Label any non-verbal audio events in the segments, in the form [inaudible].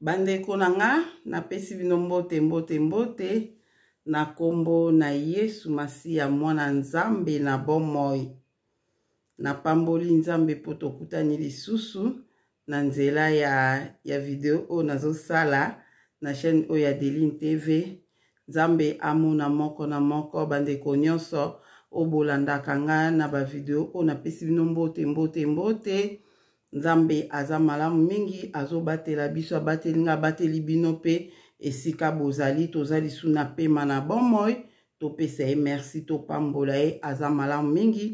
bandeko na nga napesi bino mbote mbote mbote na nkombo na yesu masiya mwana nzambe na bomoi napamboli nzambe mpo tokutani lisusu na nzela ya, ya video oyo nazosala na chaîne oyo ya delin tv nzambe amona moko na moko bandeko nyonso oyo bolandaka nga na bavideo oyo napesi bino mbote mbote mbote, mbote nzambe aza malamu mingi azobatela biso abateli nga abateli bino mpe esika bozali toza lisuna pema na bomoi topesa ye merci topambola ye aza malamu mingi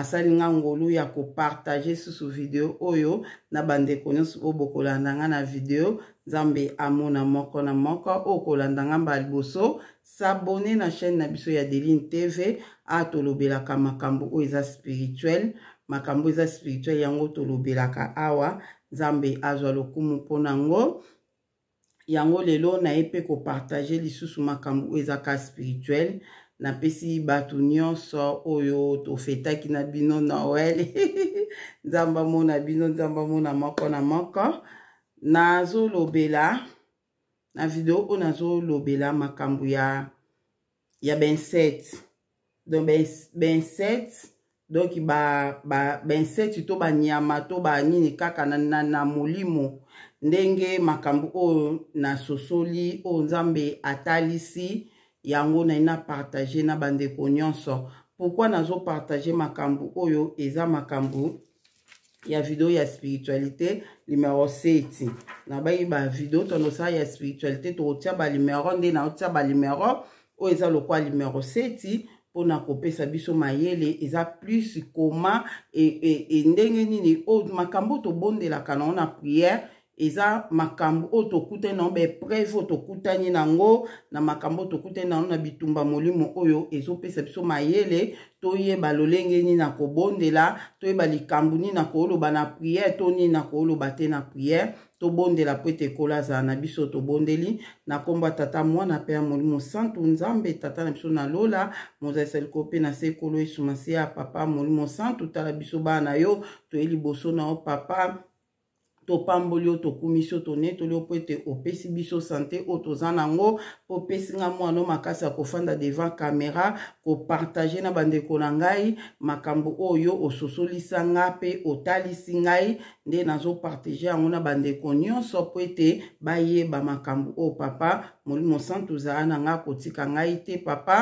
asali nga ngolu ya kopartage susu video oyo na bandeko nyonso oyo bokolanda nga na video nzambe amona moko na moko oyo kolanda nga mba liboso sabone na chaîne na biso ya delin tv atolobelaka makambo oyo eza spirituele makambo eza spirituel yango tolobelaka awa nzambe azwa lokumu mpona yango yango lelo naye mpe kopartage lisusu makambo oyo ezaka spirituel napesi bato nyonso oyo tofetaki na bino noel [laughs] nzambe amona bino nzambe amona moko na moko nazolobela na video oyo nazolobela makambo ya ya benset donc benset ben donc bainsecte ba, ba to banyama to banini kaka na, na, na molimo ndenge makambo oyo nasosoli oyo nzambe atalisi yango naina partage na bandeko nyonso pourkui nazopartage makambo oyo eza makambo ya video ya spiritualité numero 7 nabangi bavideo tondosala ya spiritualité tokotia balimero nde naotia balimero oyo eza lokola numero 7 mpona kopesa biso mayele eza plus koma endenge e, e, e nini oyo oh, makambo tobondelaka nango na priere eza makambo oyo tokutani nango baepreve oyo tokutani nango na makambo oyo tokutani nango na bitumba molimo oyo ezopesa biso mayele toyeba lolenge nini na kobondela toyeba likambo nini na koloba na priere to nini na koloba te na priere tobondela po ete ekola azala na biso tobondeli na nkombo ya tata mwana mpe ya molimo santu nzambe tata na biso na lola mozaisa likolo mpe na se ekolo esuma se ya papa molimo santu tala biso bana na yo toye liboso na yo papa topamboli oyo tokumi so tonetoli o mpo ete opesi biso sante oyo toza nango mpo opesi nga mwana makasi ya kofanda devant kamera kopartage na bandeko na ngai makambo oyo ososolisa nga mpe otalisi ngai nde nazopartage yango na bandeko nyonso mpo ete bayeba makambo oyo papa molimo santu ozala na nga kotika ngai te papa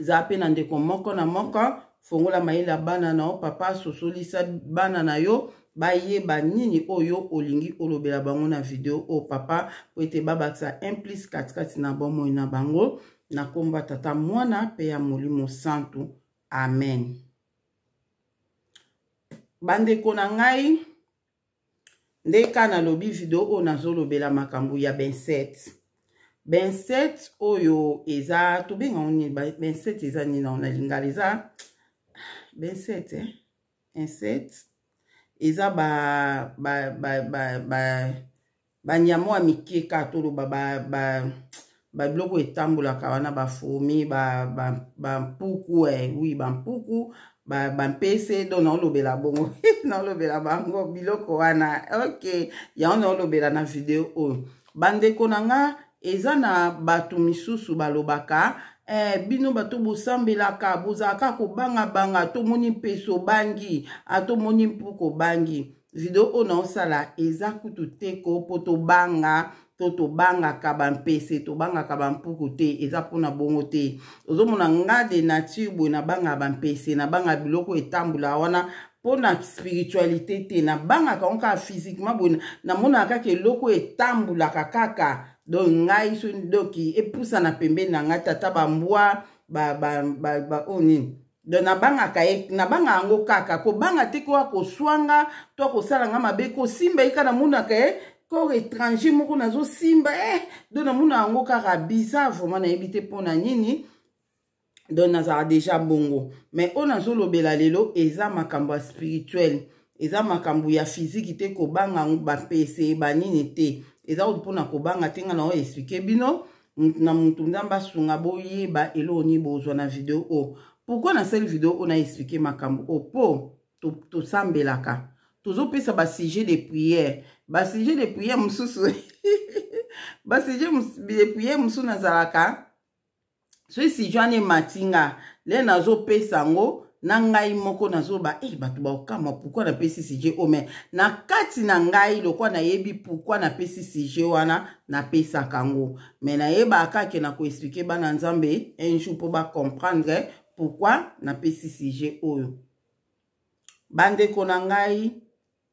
zala mpe na ndeko moko na moko fongola mayele ya bana na yo papa asosolisa bana na yo bayeba nini oyo olingi olobela bango na video oyo papa po ete babakisa implice katikati na bomoi na bango na nkombo tata mwana mpe ya molimo santu amen bandeko na ngai nde ka nalobi video oyo nazolobela makambo ya benset benset oyo eza tobengango nini benset eza nini na lingala eza benset eh? inset eza ba banyama ba, ba, ba, ya mike ka toloba babiloko etambolaka wana bafomi bampuku eh, oui bampuku bampese do naolobela bongo [laughs] naolobela bango biloko wana ok yango naolobela na video oyo bandeko na nga eza na bato misusu balobaka eh, bino bato bosambelaka bozalaka kobanga-banga tomoni mpeso obangi atomoni ah, mpuku obangi video oyo naosala eza kutu teko mpo tobanga to tobangaka bampese tobangaka bampuku te eza mpona bongo te ozomona nga de nature boye nabanga bampese nabanga biloko etambola wana mpona spiritualité te nabangaka ngo kaka physiquement boye namonaka kaka eloko etambolaka kaka donc ngai so donki epusana pembeni na ngai tata bambwa baoyo oh, nini don nabangaka ye nabanga yango kaka kobanga te koya koswanga to kosalanga mabe kosimba ye kana monaka ye kor étranger moko nazosimba e eh! don namona yango kaka bizar vraimen nayebi te mpona nini don nazala deja bongo mais oyo nazolobela lelo eza makambo ya spirituel eza makambo ya fiziki te kobanga yango bapese banini te eza kuti mpona kobanga te ngai na oyo explike bino na motu nzambe asunga boyeba eloo nini bozwa na video oyo pourkui nasali video oyo naexplike makambo oyo mpo tosambelaka to tozopesa basujet de priere basujet de priere mosusu [laughs] basujet de priere mosusu nazalaka soki sujet wana emati nga le nazopesa yango na ngai moko nazoba e bato baokamwa pourkui napesi sije o me na kati na ngai lokwa nayebi pourkui napesi sije wana napesaka yango me nayebaka ke na koexplike bana nzambe un jour mpo bacomprendre pourkui napesi sije oyo bandeko na ngai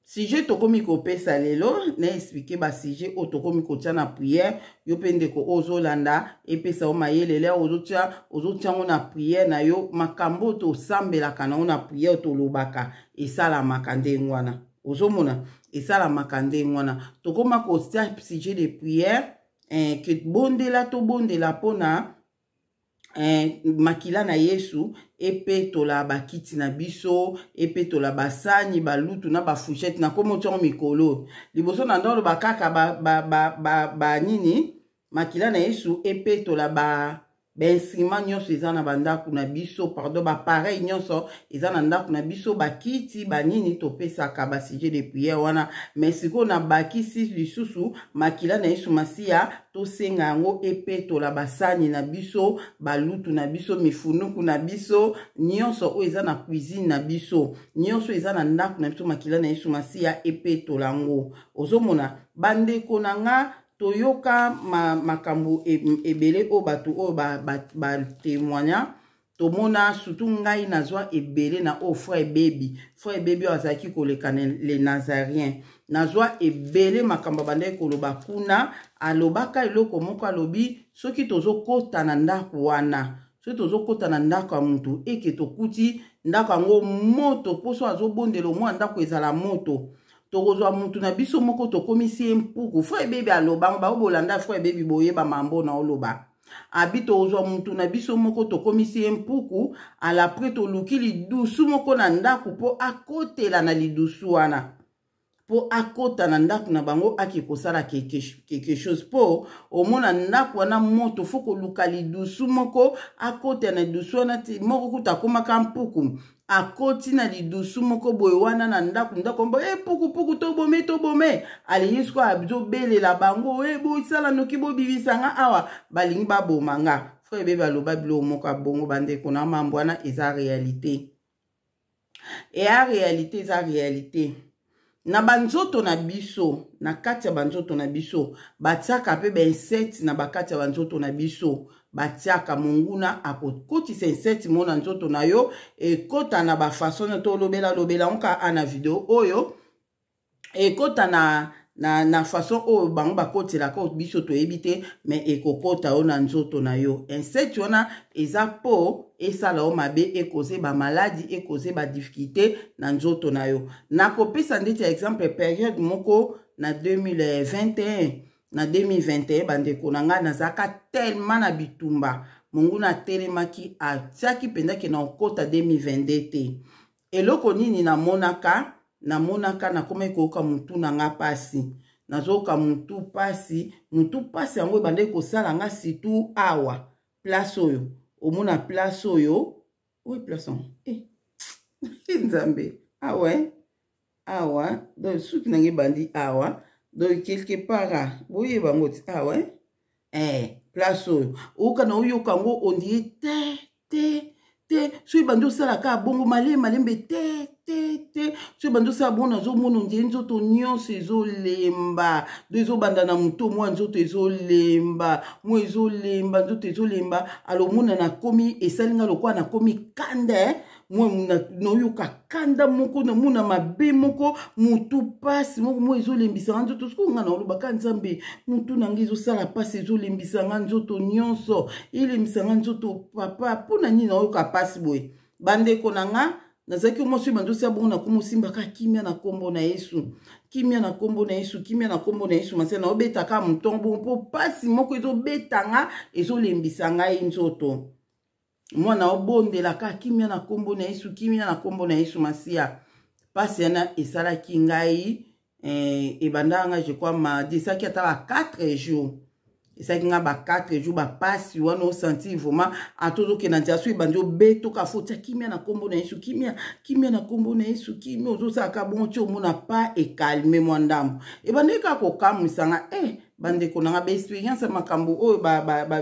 sujet tokomi kopesa lelo na explike basujet oyo tokomi kotia na priere yo mpe ndeko oyo ozolanda epesa yo mayelele ozotia ozotiango na priere na yo makambo oyo tosambelaka nango na priere oyo tolobaka esalamaka ndenge wana ozomona esalamaka ndenge wana tokóma kotia sujet de priere eh, ke bondela tobondela mpona eh, makila na yesu epetola bakiti na biso epetola basani balutu na bafushete na komo ntongo mikolo liboso na ndolo bakaka banini ba, ba, ba, ba, ba, nini makila na yesu epetola ba bainstrument nyonso eza na bandako na biso pardon bapareil nyonso eza na ndako na biso bakiti banini topesaka basujet de priere wana mai sikoyo na bakisi lisusu makila na yesu masiya tosenga yango epetola basani na biso balutu na biso mifunuku na biso nyonso oyo eza na cuisine na biso nyonso eza na ndako na biso makila na yesu masiya epetola yango ozomona bandeko na nga toyoka ma, makambo e, ebele oyo bato oyo batemoigna ba, ba, tomona sutu ngai nazwa ebele na oyo frère ebebi frère ebebi oyo azalaki koleka le nazarien nazwa ebele makambo abandaki koloba kuna alobaka eloko moko alobi soki tozokɔta na ndako wana soki tozokɔta na ndako ya motu eke tokuti ndako yango moto mposo azobondela omwa ndako ezala moto tokozwa mutu na biso moko tokomisi ye mpuku fo ebebi alobango baobolanda fo ebebi boyeba mambo na oloba abi tozwa mutu na biso moko tokomisi ye mpuku alapres toluki lidusu moko na ndako mpo akotela na lidusu wana mpo akota na ndako na bango ake kosala quelque chose mpo omona ndako wana moto fo koluka lidusu moko akota na lidusu wana moko kuta akomaka mpuku akoti na lidusu moko boye wana na ndako ndako mbo e eh, pukupuku tobome tobome alingi siko azobelela bango e eh, boisala noki bobimisanga awa balingi baboma nga frere be baloba biloko moko abongo bandeko na mambo wana eza réalité eya réalité eza réalité na banzoto na biso na kati ya banzoto na biso batiaka mpe bainsecte na bakati ya banzoto na biso batiaka monguna akokotisa insecte mo na nzoto na yo ekota na bafasone to olobela lobela yango ka a na video oyo ekota na na, na façon oyo bango bakotelaka biso toyebi te me ekokɔta yo na nzoto na yo insecte wana eza mpo esala yo mabe ekoze bamaladi ekoze badiffikulté na nzoto na yo nakopesa ndeti ya exemple periode moko na 2021 na 2021 bandeko na ngai nazalaka telema na bitumba monguna atelemaki atiaki mpenza ke na okota 2022 te eloko nini namonaka namonaka nakomaki koyoka motu na ngai mpasi nazoyoka motu mpasi motu mpasi yango ebandaki kosala ngai situ awa place oyo omona place oyo oyo place yango eh. [laughs] nzambe awa eh! awa suki nange ebandi awa donc quelque part boyeba ngo ti awe place oyo okana oyoka yango ondire te te te soki bandi osalaka bongo malembe malembe te te te soki bandi osala bongo nazomona ondire nzoto nyonso ezolemba do ezobanda na moto mwa nzoto ezolemba mwa ezolemba nzoto ezolemba alomona nakomi esalinga lokola nakomi kanda eh? mwa nayoka kanda moko namona mabe moko motu mpasi moko moi ezolembisanga nzoto sikoyo ngai naolobaka nzambe motu na ngai ezosala mpasi ezolembisanga nzoto nyonso elembisanga nzoto papa mpona nini nayoka mpasi boye bandeko na nga nazalaki omwasi oyo banzosia bongo nakoma osimbaka kimia na nkombo na yesu kimia na nkombo na yesu kimia na nkombo na yesu masina naobetaka motongo bongo mpo mpasi moko ezobeta nga ezolembisa ngai nzoto mwana obondelaka kimia na nkombo na yesu kimia na nkombo na yesu masiya mpasi wana esalaki ngai eh, ebandaka ngai je crois mardi esalaki ata ba 4 jours esalaki ngai ba 4 jours bapasi wana osenti vraimen ata ozokenda nzela so ebandi obetoka fo tia kimia na nkombo na yesu kimia kimia na nkombo na yesu kimia ozosalaka bongo ti omona pa ekalme mwa ndambo ebandi kaka kokamwisanga e eh, bandeko na nga baexperience ya makambo oyo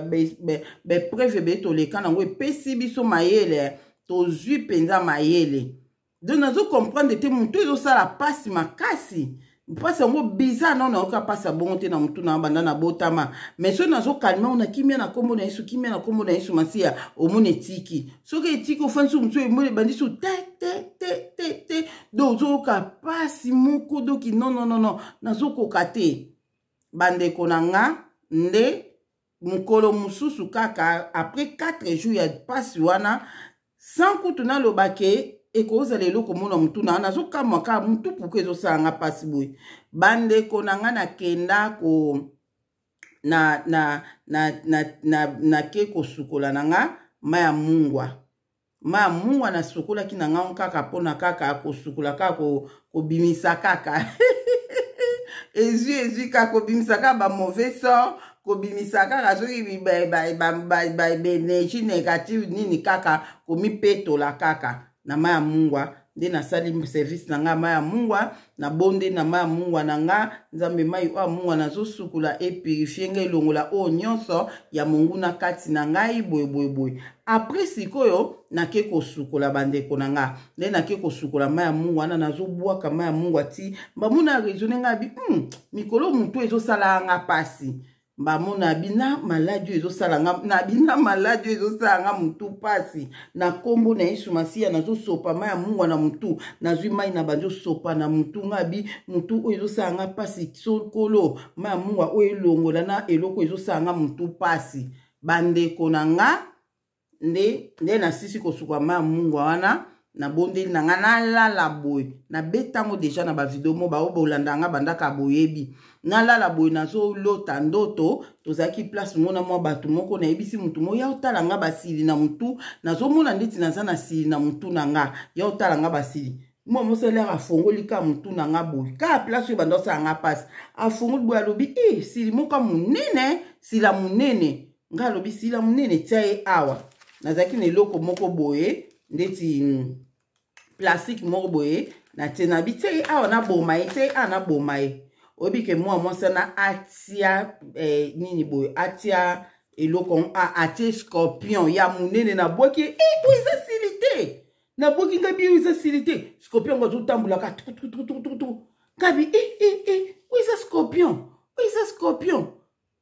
bapreve betoleka nango epesi biso mayele tozwi mpenza mayele don nazokomprendre te motu ezosala mpasi makasi mpasi yango biza nao nayoka mpasi abongo te na motu na banda na botama mai soki nazokalme ona kimia na nkombo na yesu kimia na nkombo na yesu masiya omona etiki soki etiki ofanisi motu emoi ebandisu te te te te te do ozoyoka mpasi moko doki nonnonono nazokoka te bandeko na nga nde mokolo mosusu kaka apres 4 jours ya mpasi wana sans kutu nalobake ekozala eloko mona motu na nazokamwa kaka motu puku ezosala nga mpasi boye bandeko na nga nakenda ko na, na, na, na, na, nake kosukola na nga ma ya mungwa ma ya mungwa nasukolaki na ngao kaka mpona kaka kosukola kaka kobimisa ko kaka [laughs] ezwi ezwi kaka kobimisa kaka bamauvais sort kobimisa kaka soki baenergie négative nini kaka komipetola kaka na mai ya mungwa nde nasali service na ngai mai ya mungwa nabonde na mai ya mungwa na ngai nzambe mai oyo amungwa nazosukula epurifie ngai elongola oyo nyonso ya monguna kati na ngai boyeboyeboye apres sikoyo nake kosukola bandeko na ngai nde nake kosukola mai ya mungwa wana nazobwaka mai ya mungwa ti bamuna ya raisone ngai bi mm, mikolo motu ezosala yanga mpasi bamona bina maladi oyo ezosalanga na bina maladi oyo ezosalanga motu mpasi na nkombo na yesu masiya nazosopa mai ya mungwa na motu nazwi mai na banzi osopa na motu ngabi motu oyo ezosalanga mpasi sokolo mai ya mungwa oyo elongola na eloko ezosalanga motu mpasi bandeko na nga nde nde nasisi kosuka mai ya mungwa wana nabondeli na ngai nalala boye nabetango deja na bavideo mo bao bolanda ngai bandaka boyebi nalala boye nazolota ndoto tozalaki place mona mwa bato moko nayebisi motu moko ya otala ngai basili na motu nazomona ndeti naza na sili na motu na ngai ya otala ngai basili mwa mosalere afongoli ka motu na ngai boye kaka place oyo bando asala ngai mpasi afongoli boye alobi e sili moka monene sila monene ngai alobi sila monene tia ye awa nazalaki na eloko moko boye ndeti hmm, plastique moko boye na tie na bi te ye awa naboma ye te ye awa naboma ye oyebi ke mwa mwasi na atia eh, nini boye atia eloko atie scorpion ya monene nabwaki eh, ye e bo eza sili te nabwaki ngai biyo eza sili te scorpion ngo azotambolaka tukutukutukutukutu kabi e eh, e eh, e o eza scorpion o eza scorpion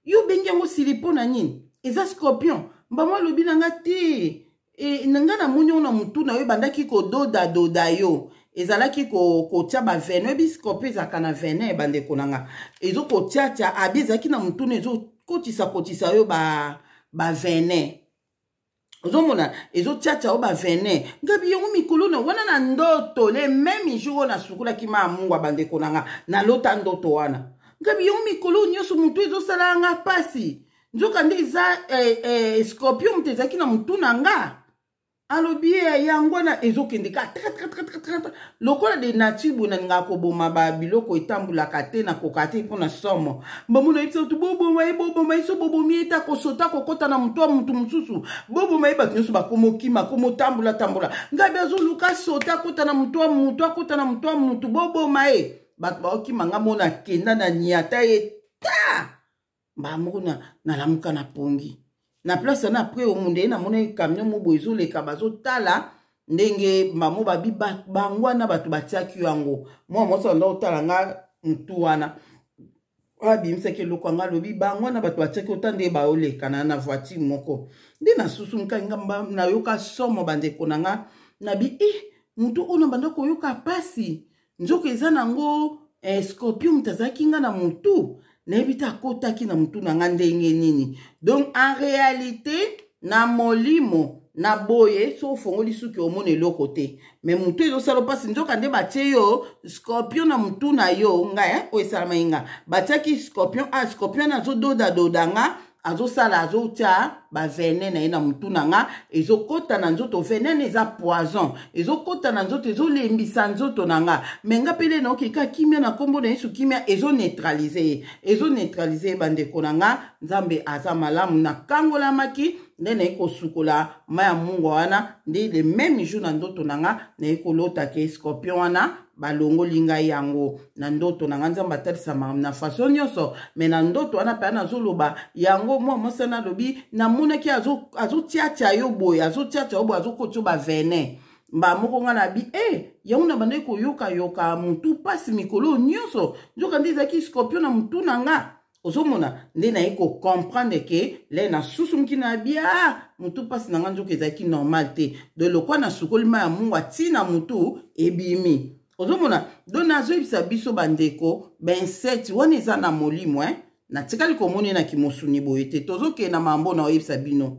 yo obengi yango sili mpo na nini eza scorpion mbamo alobi na nga te e nga na moni ona motu na yo ebandaki kododadoda yo ezalaki kotia ko bavene oyebi scorpio ezalaka na vene bandeko na nga ezokotiatia abi ezalaki na motuna ezokotisakotisa oyo bavene ba ozomona ezotiatia oyo bavene ngabi yango mikolo na wana na ndoto le meme jour oyo nasukulaki ma amungwa bandeko na nga nalota ndoto wana ngabi yango mikolo nyonso motu ezosalanga mpasi nzoka nde eza eh, eh, scorpio moto ezalaki na motu na nga alobi ye yango wana ezokende ka tratratratrat lokola de nature bo nalingaka koboma babiloko etambolaka te nakoka te mpona somo bamona ye biso boboma ye boboma ye so bobomi ye ta kosota kokɔta na moto wa motu mosusu boboma ye bato nyonso bakomokima komotambolatambola ngai mpe azoluka sota akɔta na moto wa motu akɔta na moto wa motu boboma ye bato baokima ngai mona kenda na niata ye ta mbaa moko nalamuka na pongi na place wana apres omo ndeye namoni camion mo boye ezoleka bazotala ndenge bamo babi bango wana bato batiaki yango mwa mwasi anda otala nga mutu wana abimisaki eloko yanga alobi bango wana bato batiaki ota nde baolekana na voitire moko nde nasusu nkanginga nayoka somo bandeko na nga nabi i mutu oyo na eh, banda koyoka pasi nzoko eza nango eh, scorpion moto azalaki nga na motu nayebi te akotaki na motu na nga ndenge nini donc en réalité na molimo na boye so ofongoli suki omona eloko te me motu ezosala mpasi nzoka nde batie yo scorpion na motu na yo ngai eh, oyo esalamai nga batiaki scorpion ah scorpion azododadoda nga azosala azotia bavene na ye na motu na nga ezokɔta na nzoto venene eza poison ezokɔta na nzoto ezolembisa nzoto na nga me nga mpe le naokeka kimia na nkombo na yesu kimia ezoneutralize ye ezoneutralize ye bandeko na nga nzambe aza malamu nakangolamaki nde naye kosukola ma ya mungwa wana nde le meme jour na nzoto na nga naye kolotaka escorpion wana balongoli ngai yango na ndoto na ngai nzambe atalisamaka na faso nyonso me na ndoto wana mpe nazoloba yango mwa mosana alobi namonaki azotiatia yo boye azotiatia yo boye azokoti yo bavenin bamoko ngai nabi e eh, yango na bandeki koyokayoka motu mpasi mikolo nyonso nzoka nde ezalaki scorpion na motu na nga ozomona nde naye kocomprendre ke le nasusumuki na bia motu ah, mpasi na nga nzoka ezalaki normal te do lokwa nasukoli ma ya mungu atina motu ebimi ozomona don nazoyebisa biso bandeko bainsecte wana eza na molimo e natikali komonenaki mosuni boye te tozokenda mambo na oyebisa bino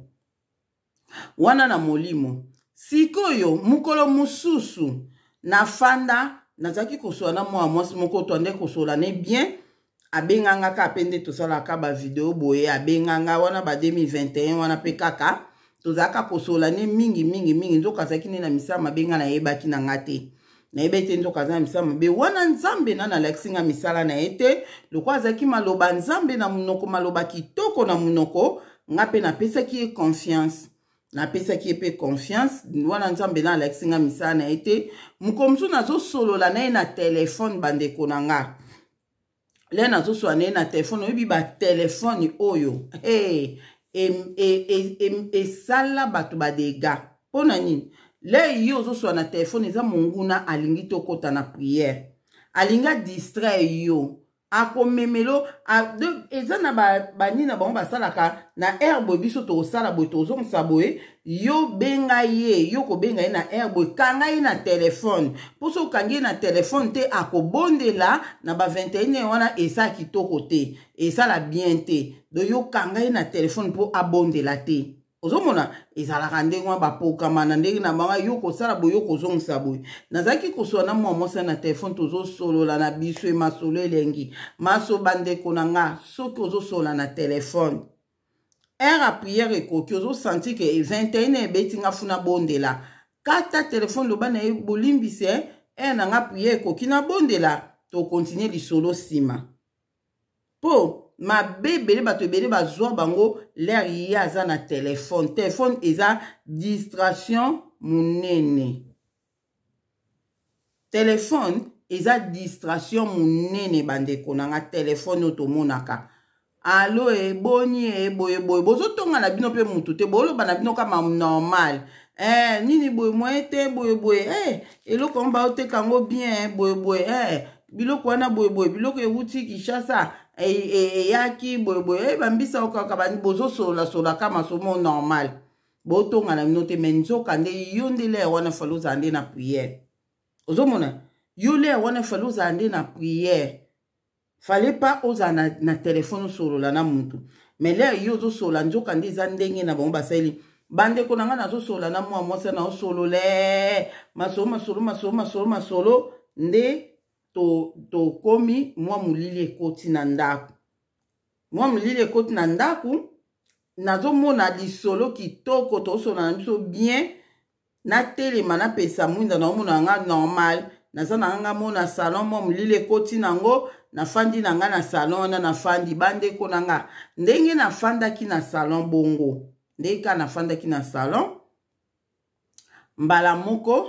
wana na molimo sikoyo mokolo mosusu nafanda nazalaki kosola na mwana mwasi moko twande kosola ne bien abenganga kaka mpe nde tosalaka bavideo boye abenganga wana ba 2021 wana mpe kaka tozalaka kosola ne mingi mingi mingi nzoka azalaki nde na misama abenga nayebaki na nga te nayeba ete nzoka aza na misala mabe wana nzambe nani alakisi nga misala na ye te lokwa azalaki maloba nzambe na monoko maloba kitoko na monoko nga mpe napesaki ye confiance napesaki ye mpe confiance wana nzambe na alakisi nga misala na ye te mokomosu nazosolola na ye na telefone bandeko na nga le nazosolola na ye na telefone oyebi batelefone oyo hey, esala e, e, e, e, bato badega mpo na nini lei ye ozoswa na telefone eza monguna alingi tokɔta na priere alingi adistrai yo akomemelo eza na banini na bango basalaka na aire boye biso tokosala boye tozongisa boye yo benga ye yo kobenga ye na aire boye kanga ye na telefone mpo so okangi ye na telefone te akobondela na ba 21 wana esala kitoko te esala bien te don yo kanga ye na telefone mpo abondela te ozomona ezalaka ndenge wana bapokama na ndenge na bango yo kosala boye yo kozongisa boye nazalaki kosola na mwa mwasi na telefone tozosolola na biso e masolo elengi maso bandeko na nga soki ozosolola na telefone ere apriere ekoki ozosanti ke 21 ebeti nga funa bondela kata telefone loba na ye bolimbise ere eh, na nga priere ekoki na bondela tokontinue lisolo nsima mpo mabe ebele bato ebele bazwa bango lere ye aza na telefone telefone eza distraction monene telefone eza distraction monene bandeko na nga telefone oyo tomonaka alo eboni eboye boye bozotonga na bino mpe motu te boloba na bino kama normal eh, nini boye moye te boye boye eh, eloko yango baoteka yango bien boye boye eh, biloko wana boye boye biloko ewuti kishasa E, e, eyaki boyeboye ebambisaka kaka bani bozosolasolaka masomo normal botongana bino te me nzoka nde yo nde lere wana fali ozala nde na priere ozomona yo lere wana fali ozala nde na priere fale pa ozala na, na telefone osolola na mutu me lere yo ozosola nzoka nde eza ndenge na bango basali bandeko na ngai nazosola na mwa mwasi na osolole masolo masolo masolo masolo masolo nde tokomi to mwa molili ekoti na ndako mwa molili ekoti na ndako nazomona lisolo kitoko tozosona na biso bien natelema napesa mwinda naomona yanga normal naza na nga mona salon mwa molili ekoti nango nafandi na nga na salon wana nafandi bandeko na nga ndenge nafandaki na salon bongo ndenge kaka nafandaki na salon mbala moko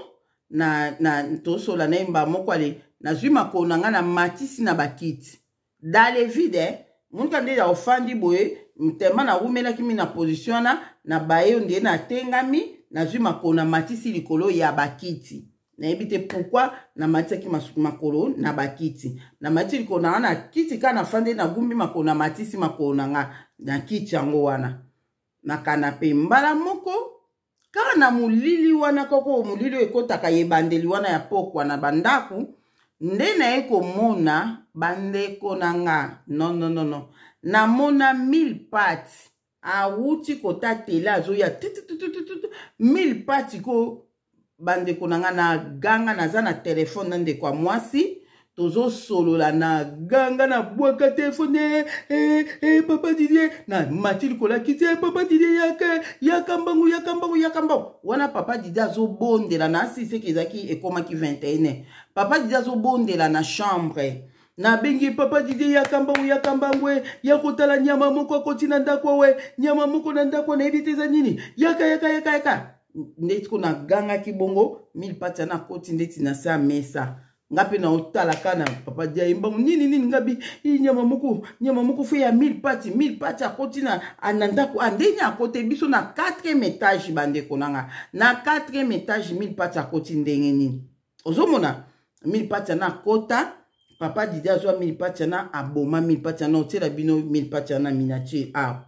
na, na tosola na ye mbala moko ale nazwi makolo na ngai na matisi na bakiti dans le vide monuka nde ofandi boye mtema nawumelaki mi na position wana na baye nde natengami nazwi makolo na matisi likolo ya bakiti nayebi te pourkui namatisaki makolo na bakiti namatisi likolo na nga na kiti kaka nafandi nagumbi makolo na matisi makolo na nga na kiti yango wana na kanape mbala moko kaka na molili wana koko molili oyo ekotaka ebandeli wana ya pokwa na bandaku nde naye komona bandeko na nga nononono namona mille pati awuti kotatela azoya titititititi mille pati ko bandeko na nga na ganga naza na telefone na ndeko ya mwasi tozosolola na ganga na bwaka telefone eh, eh, papa didie na mati likolaki te papa didie yaka yaka mbangu yaka mbangu yaka mbangu wana papa didie azobondela na asiseke ezalaki ekomaki 21 papa didie azobondela na chambre nabengi papa didie yaka mbangu yaka mbangu e ya kotala nyama moko akoti na ndako awe nyama moko na ndako nayebi te eza nini yaka yaka yaka yaka ndeti ko nagangaki bongo milipati ana akoti ndeti na se ya mesa nga mpe naotalaka na papa dia ye mbango nini nini nga bi i nyama moko nyama moko fe ya mille pati mille pati akoti na na ndako andeni akota biso na quatrième étage bandeko nanga na quatrième étage mille pati akoti ndenge nini ozomona mille pati ana akota papa didi azwa mille pati ana aboma mille pati ana otiela bino mille pati ana miniature awa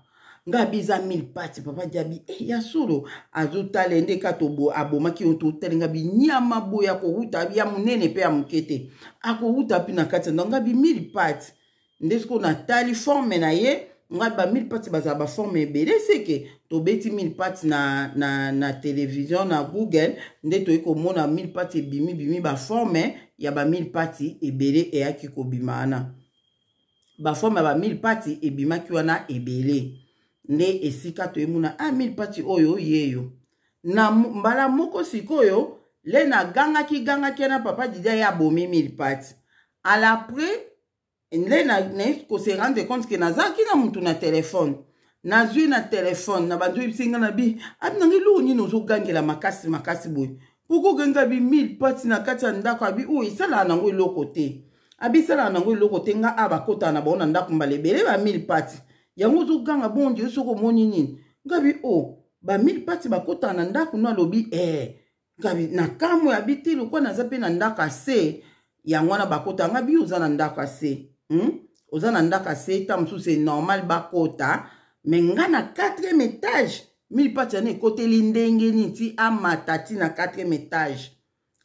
nga abi eza mille pati papa di abi e eh, ya solo azotala nde ka to abomaki oyo totalinga binyama boye akowuta ya monene mpe ya moke te akowuta mpe na kati ya ndako nga bi mille pati nde sikoyo natali forme na ye ngai ba mille pati bazala baforme ebele seke tobeti mille pati na, na, na televizion na google nde toyei komona mille pati ebimi bimi baforme ya ba mille pati ebele eyaki kobima wana baforme ya ba mille pati ebimaki wana ebele nde esika toyemuna amil ah, mpati oyo oye yo na mbala moko sikoyo le nagangaki gangaki na papa didia ye abomi mil pati alapres nde nayebi kose rendre compte ke nazalaki na motu na telefone nazwi na telefone na bantu oyebisi nga na bi abi ah, nange loko nini ozogangela makasi makasi boye poko ogenga bi mil pati na kati ya ndako abi oyo esalaka nango eloko te abi esalaka nango eloko te nga a bakotaka na bango na ndako mbala ebele ba mil pati yango ozoganga bondi yo soki omoni nini ngabi o oh, bamile mpati bakotaka na ndako no alobi e eh, ngabi na kambo ya bi te lokwa naza mpe na ndako ase yango wana bakotaka ngabi oza na ndako ase hmm? oza na ndako ase ta mosusu enormal bakota me nga na 4e étage mili mpati yana ekoteli ndenge nini ti amata ti na 4e étage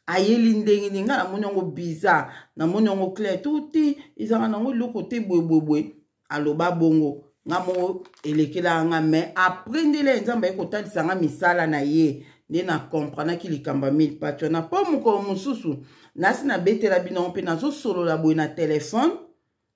ayeli ndenge nini nga namoni yango bizarre namoni yango clair to te ezanga nango eloko te boyeboyeboye aloba bongo nga moko elekelaka nga me apres nde le nzambe aye kotalisa nga misala na ye nde nakomprenaki likambo ya mille pationa mpo mokolo mosusu nasi nabetela bino mpe nazosolola boye na telefone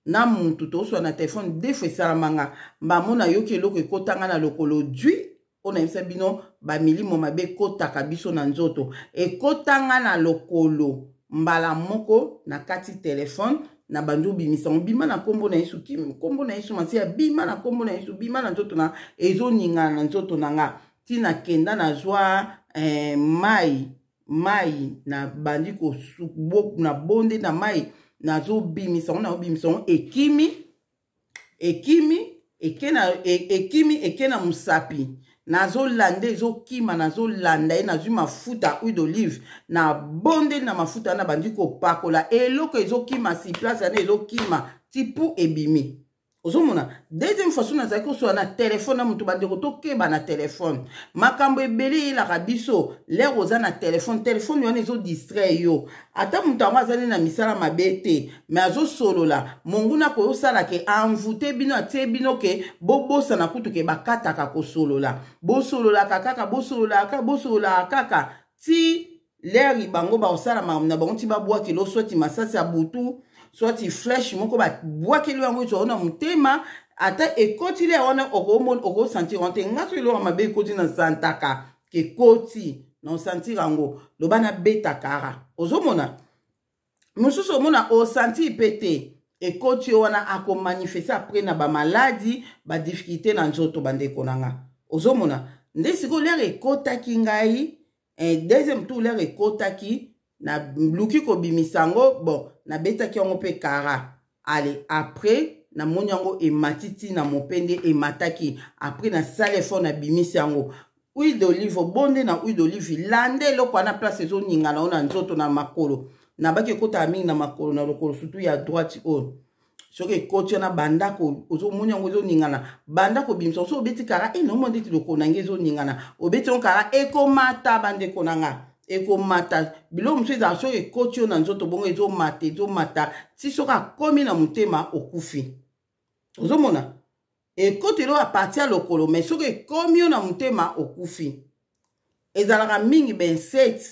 na mutu tozoswa na telefone defo esalamanga mbamo nayoki eloko ekotanga na lokolo dwi mpo nayebisa bino bamilimo mabe ekotaka biso na nzoto ekotanga na lokolo mbala moko na kati telefone na banzi obimisa ngo bima na nkombo na yesu nkombo na yesu masiya bima na nkombo na yesu bima na nzoto na ezoningana na nzoto na nga ntina kenda nazwa eh, mai mai na bandi na bonde na mai nazobimisa ngo naobimisa ngo ekimi ekimi eke na e, ekimi eke na mosapi nazolanda ezokima nazolanda ye eh, nazwi mafuta huile d'olive nabondeli na mafuta wana bandi kopakola eloko ezokima si place yana ezokima tipu ebimi ozomona deuxième façon nazali kozwa na telefone na motu bandeko tokeba na telefone makambo ebele eyelaka biso lere oza na telefone telefone wana ezodistrai yo ata moto yango azali na misala mabe te me azosolola monguna koyosala ke anvute bino atie bino ke bobosana kutu ke bakataka kosolola bosololaka kaka bosololaka kaka bosololaka kaka ti lere bango bakosala makambo na bango ti babwaki losweti masasi ya butu so ti fleshe moko babwakeli yango ti ohona motema ata ekoti le wana okosantire wana te nga so eloko mabe ekoti na santaka kekoti na osantire yango loba na beta kara ozomona mosusu omona osantire mpe te ekoti yo wana akomanifeste apres na bamaladi badiffikulté na nzoto bandeko na nga ozomona nde sikoyo lere ekotaki ngai deuxième tour lere ekotaki naluki kobimisa yango bon nabetaki yango mpe kara ale apres namoni yango emati ntina mopende emataki apres nasala effort nabimisi yango huile d'olive obonde na huile d'olive lande eloko wana place ezoninga na yo na nzoto na makolo nabaki ekotaka mingi na makolo na lokolo sutu ya droite oyo soki ekoti wana bandako ozomoni yango ezoningana bandako obimisa so obeti kara e eh, naomondeti lokolo na nge ezoningana obeti yango kara ekomata bandeko na nga ekomata biloko mosusu ezala soki ekoti yo na nzoto bongo ezomata ezomata ti soki akómi na motema okufi ozomona ekotelo aparti ya lokolo mai soki ekómi yo na motema okufi ezalaka mingi bainsecte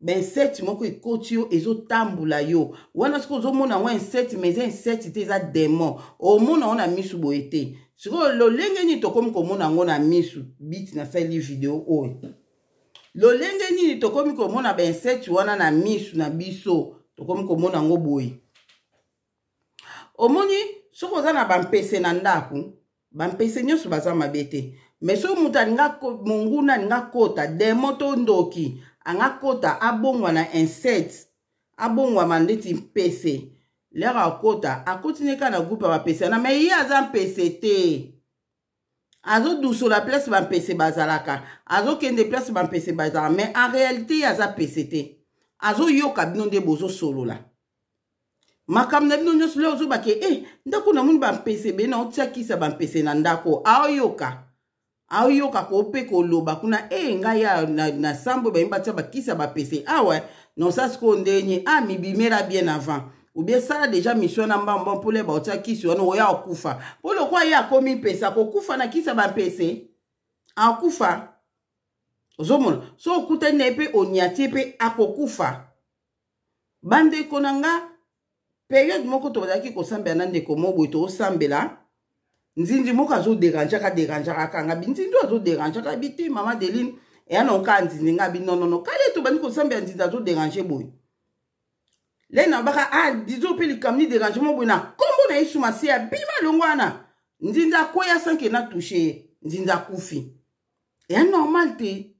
bainsecte moko ekoti yo ezotambola yo wana soki ozomona yango insecte mai eza insecte te eza demon omona yango na misu boye te sikoyo lolenge nini tokómi komona yango na misu biti nasali video oyo lolenge nini tokomi komona bainsecte wana na misu na biso tokomi komona yango boye omoni soki oza na bampese na ndako bampese nyonso baza mabe te me so moto alinga monguna alinga kota demo to ndoki anga kota abongwa na insecte abongwama ndeti mpese lero akota akotini kaka na groupe ya bapese na me ye aza mpese te azodusola place bampese bazalaka azokende place bampese bazalaka me en réalité aza pese te azoyoka bino nde bozosolola makambo na bino nyonso leo ozobake e eh, ndako namoni bampese bene otiakisa bampese na ndako aoyoka aoyoka kope koloba kuna e eh, ngai na nsambo bayembi batia bakisa bapese awa nosasikoyo ndenye amibimela ah, bien avant obi esala deja misio na mbamba mpo le baotia kisi wana oya okufa mpo lokwa ye akomi mpese akokufa na kisi ya bampese akokufa ozomona so okutani na ye mpe onia tie mpe akokufa bandeko na nga periode moko tobazalaki kosambela na ndeko moko boye toosambela nzinzi moko azoderanjaka deranjaka kanga binzinzi oyo azoderanjaka bi te mama deline eya na okaa nzinzi nga binonono kale tobandi kosambela nzinzi azoderange boye le na baka a ah, dizo mpe likambo ni dérangement boye na nkombo na ye sumasi ye abima longo wana nzinza akwea sanke na touche ye nzinza akufi eya normal te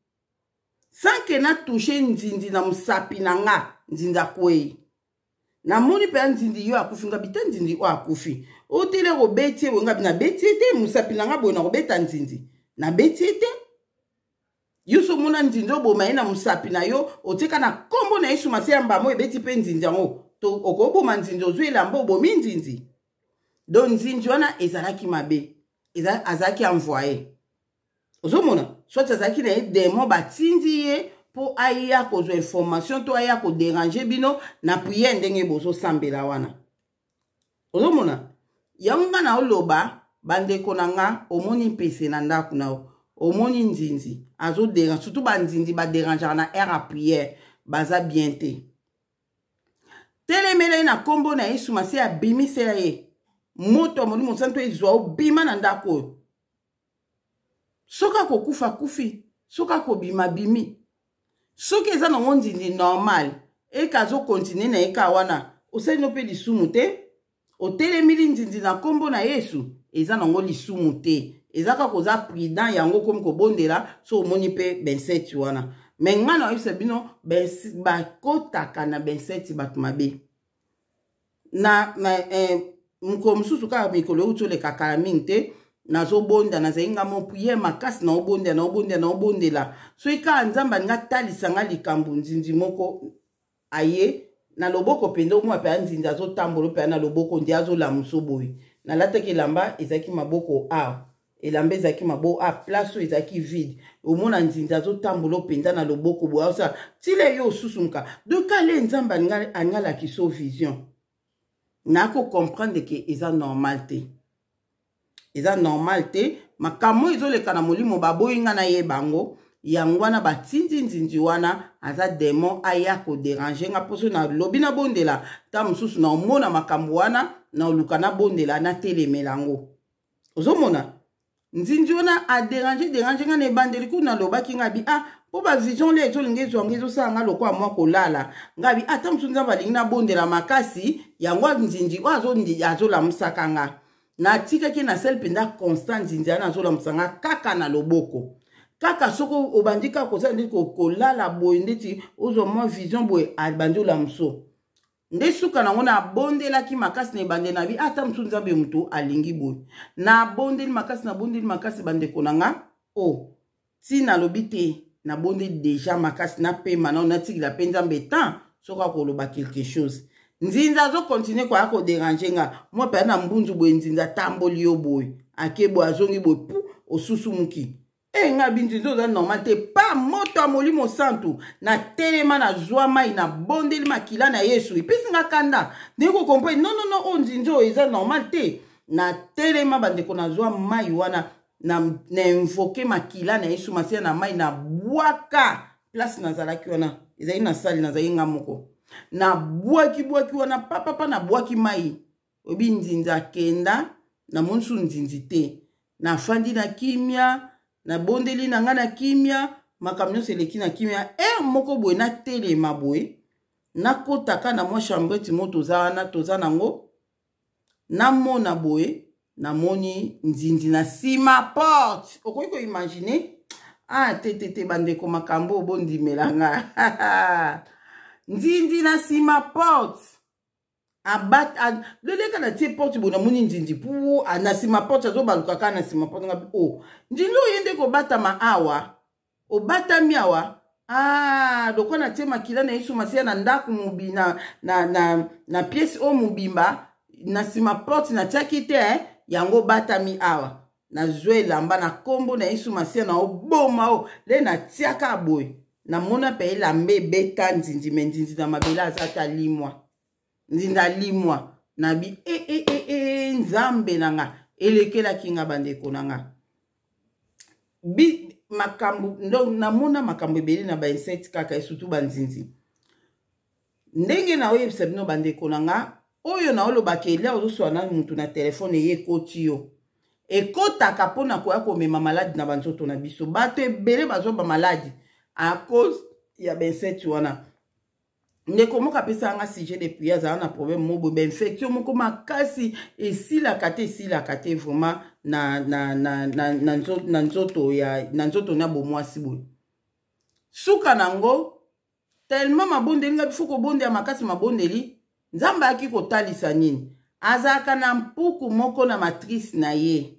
sanke na touche nzinzi na mosapi na nga nzinza akwei namoni mpenza nzinzi yo akufi nga bita nzinzi oyo akufi otele kobeti ye boye nga bi nabeti ye te mosapi na nga boye na kobeta nzinzi nabeti ye te yo so omona nzinza oboma ye na mosapi na yo otika na nkombo na yesu masiya ya mbamo ebeti mpe nzinzi yango okoboma nzinzi ozwi elamba obomi nzinzi don nzinzi wana ezalaki mabe azalaki envoye ozomona soit azalaki na ye demo batindi ye mpo aya kozwa information to aya koderange bino na priere ndenge bozosambela wana ozomona yango nga na oloba bandeko na nga omoni mpese na ndako na yo omoni nzinzi azoderange surtout banzinzi baderangeaka na aire ya priere baza bien te telemela ye na nkombo na yesu masi abimisela ye moto ya molimo santo ezwa obima na ndako oyo soki akokufa akufi soki akobima bimi soki eza nango nzinzi normal eka azokontinue na ye ka wana osalino mpe lisumu te otelemeli nzinzi na nkombo na yesu eza nango lisumu te eza kaka koza prudent yango komi kobondela so omoni mpe benseti wana me ngai na oyebisa bino bakotaka na benseti bato mabe na, na eh, mokolo mosusu kaka mikolo euti oleka kala mingi te nazobonda nazali nga mo priere makasi naobondela naobondela naobondela soki kaka nzambe alinga talisanga likambo nzinzi moko aye na loboko mpenza omoa mpe anzinzi azotambola mpe na loboko nde azolamusa boye nalataki elamba ezalaki maboko awa elamba ezalaki mabo a ah, place oyo ezalaki vide omona nzinzi azotambola mpenza na loboko boye aosala ntila ye osusunka donk ale nzambe angalaki so vision nakocomprendre ke eza normal te eza normal te makambo oyo ezoleka na molimo baboyi nga nayeba yango yango wana batindi nzinzi wana aza demon aya koderange nga mposo nalobi nabondela ta mosusu naomona makambo wana naoluka nabondela natelemela yango ozomona nzinzi wana aderange derange nga na ebandeli kuna nalobaki nga bi ah mpo bavision le ezolinga ezwanga ezosala nga lokwa mwa kolala nga bi ata ah, mosu nzambe alingi nabondela makasi yango nzinzi oyo azolamusaka nga natikaki na sele mpenza constant nzinzi wana azolamusa nga kaka na loboko kaka soki obandi kaka kosala ndeti kolala boye ndeti ozwa mwa vision boye abandi olamuso nde suka nango nabondelaki makasi na ebandeli na bi ata mosu nzambe motu alingi boye nabondeli makasi nabondeli makasi bandeko na nga o oh, ti nalobi te nabondeli deja makasi napema nao natikila mpe nzambe tan soki akoloba quelque chose nzinza azokontinue koya koderange nga mwa mpe na mbunzu boye nzinza atamboli yo boye ake boye azongi boye pu osusu moki e nga bindu nde oza normal te pa moto amoli mosantu natelema nazwa mai nabondeli makila na yesu epesi nga kanda ndenge kokompre nonono oyo nzinzi oyo eza normal te natelema bandeko nazwa mai wana na invoke makila na yesu masiya na mai nabwaka place nazalaki wana ezali na sali nazali nga moko nabwaki bwaki wana papapa nabwaki mai oyebi nzinzi akenda na mosusu nzinzi te nafandi na kimia nabondeli na ngai na kimia makambo nyonso eleki na kimia r moko boye natelema boye nakotaka na mwa chambrete mo toza wana toza nango namona boye namoni nzinzi na nsima porte okoki koimagine ah te te te bandeko makambo obondimelanga [laughs] nzinzi na nsima porte abat loleka ah, na tie porte boye namoni ndindi pu na nsima porte azobaluka kaka na nsima porte ngabi o ndindi oyo nde kobatama awa obatami awa ah, lokwa na tie makila na ye so masiya na ndako mobi na, na, na, na piese oyo mobimba na nsima porte natiaki te yango obatami awa nazwa elamba na nkombo na ye so masiya na oboma o oh. le natiaka boye namona mpe elamba ebeta ndindi me ndindi na mabele aza ta limwa nzi nalimwa nabi e, e, e, e, nzambe na nga elekelaki nga bandeko na nga makambo donc namona makambo ebele na bainsekte kaka esutu banzinzi ndenge naoyebisa bino bandeko na nga oyo naolobaka elia ozoswala na motu na telefone eye ekoti yo ekotaka mpona koya komema maladi na banzoto na biso bato ebele bazwa bamaladi a cause ya bainsekte wana ndeko moko apesa yanga sujet depuis azala na problème mo boye bainfection moko makasi esilaka te esilaka te vraiment na, na, na, na, na, nzoto, na nzoto ya na nzoto na bomwasi boye suka nango tellement mabondeli nga bifo kobondeya makasi mabondeli nzambe ayaki kotalisa nini azalaka na mpuku moko na matrice na ye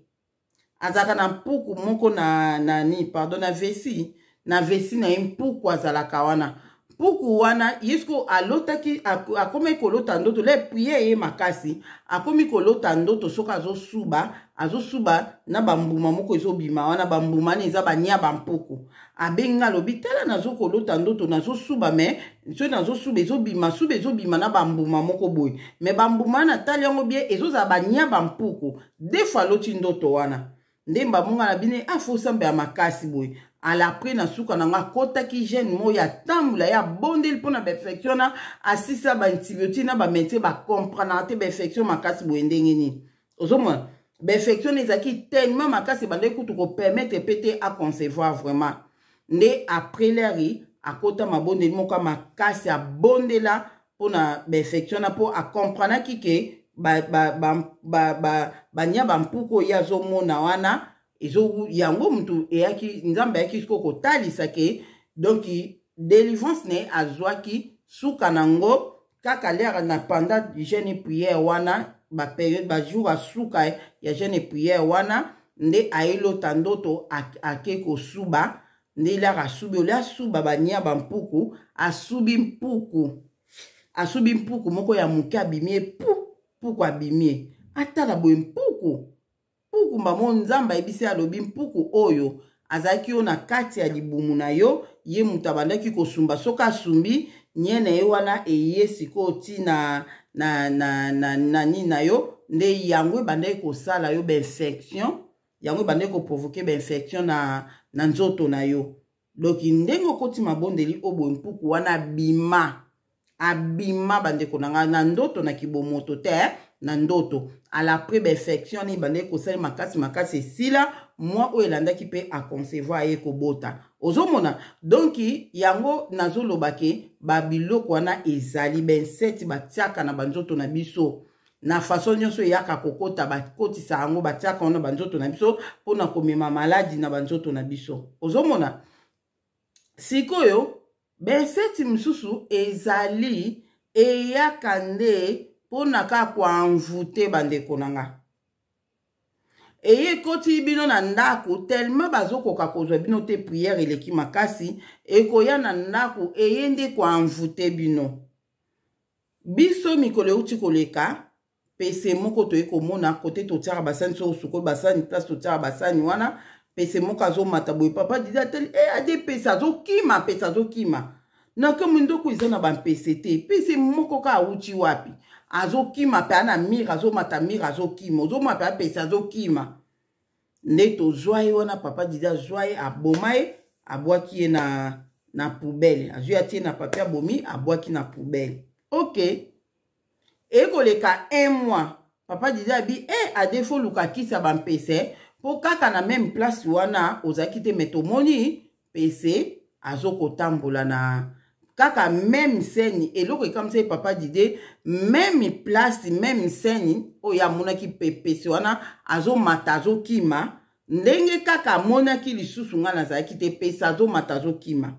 azalaka na mpuku moko na, na nini pardon na vesi na vesi na ye mpuku azalaka wana puku wana yisku alotaki akomi kolota ndoto le ye ye makasi akomi kolota ndoto soki azosuba azosuba na bambuma moko ezobima wana bambuma ni eza bania bampuku abenga alobi tala nazokolota ndoto nazosuba me so nazosuba ezobima suba ezobima na bambuma moko boye me bambuma wana tali yango bie ezozala bania bampuku defo aloti ndoto wana nde mbabonga na bino afosambe ya makasi boye alapres na suka na ngo akɔtaki gene moyo atambola ye abondeli mpo na bainfection na asisa baantibiotique na bamédecin bacomprenaka te bainfection makasi boye ndenge nini ozomona bainfection ezalaki tellement makasi ebandaki kutu kopermetre mpe te aconcevoir vraiment nde aprelari akɔta mabondeli moko makasi abondela mpona bainfection na mpo akomprenaki ke banya bampuku oyo azomona wana ba, ba, ba, ba, ba, ba, ba, ba, ezo yango mutu eyaki nzambe ayaki siko kotalisa ke donk délivrance na ye azwaki suka nango kaka lera na pendant jeune priere wana baperiode bajour asuka ya jeune priere wana nde ayelota ndoto ake kosuba nde lera asubi olia asuba bania bampuku asubi mpuku asubi mpuku moko ya moke abimie pu puku abimie atala boye mpuku mpuku mbamo nzambe ayebisi alobi mpuku oyo azalaki yo na kati ya libumu na yo ye moto abandaki kosumba soki asumbi nye na ye wana eye sikoyo ti na nani na, na, na, na yo nde yango ebandaki kosala yo bainfection yango ebandaki koprovoke bainfection na, na nzoto na yo donki ndenge okoti mabondeli oyo boye mpuku wana bima abima bandeko na ngai na ndoto na kibomoto te na ndoto alapres bainfection wana ebandaki kosalema makasi makasi esila mwa oyo elandaki mpe aconcevoir ye kobota ozomona donki yango nazoloba ke babiloko wana ezali bainsete batiaka na banzoto na biso na faso nyonso eyaka kokota bakotisa yango batiaka wana banzoto na biso mpona komema maladi na banzoto na biso ozomona sikoyo beseti mosusu ezali eyaka nde mpona kaka anvute bandeko na nga eye ekoti bino na ndako telema bazokoka kozwa bino te priere eleki makasi ekoya na ndako eye nde koanvute bino biso mikolo euti koleka pese moko toye komona kote totiaka basani soko sukoyi basani place totiaka basani wana pese moko azomata boye papa didi ateli e eh, ade pese azokima pese azokima na ke mindoko eza na bampese te pese moko ka awuti wapi azokima mpe a na mire azomata mire azokima ozomwa mpe apese azokima nde tozwa ye wana papa didi azwa ye aboma ye abwaki ye na, na poubele azwi atie na papier abomi abwaki na poubele ok ekoleka un mois papa didi abi e eh, adefo luka kisa bampese mpo kaka na meme place wana ozalaki te me tomoni pese azokotambola na kaka meme seni eloko ekamisa ye papa dide meme place meme seni oyo amonaki pese wana azomata azokima ndenge kaka amonaki lisusu ngai nazalaki te pese azomata azokima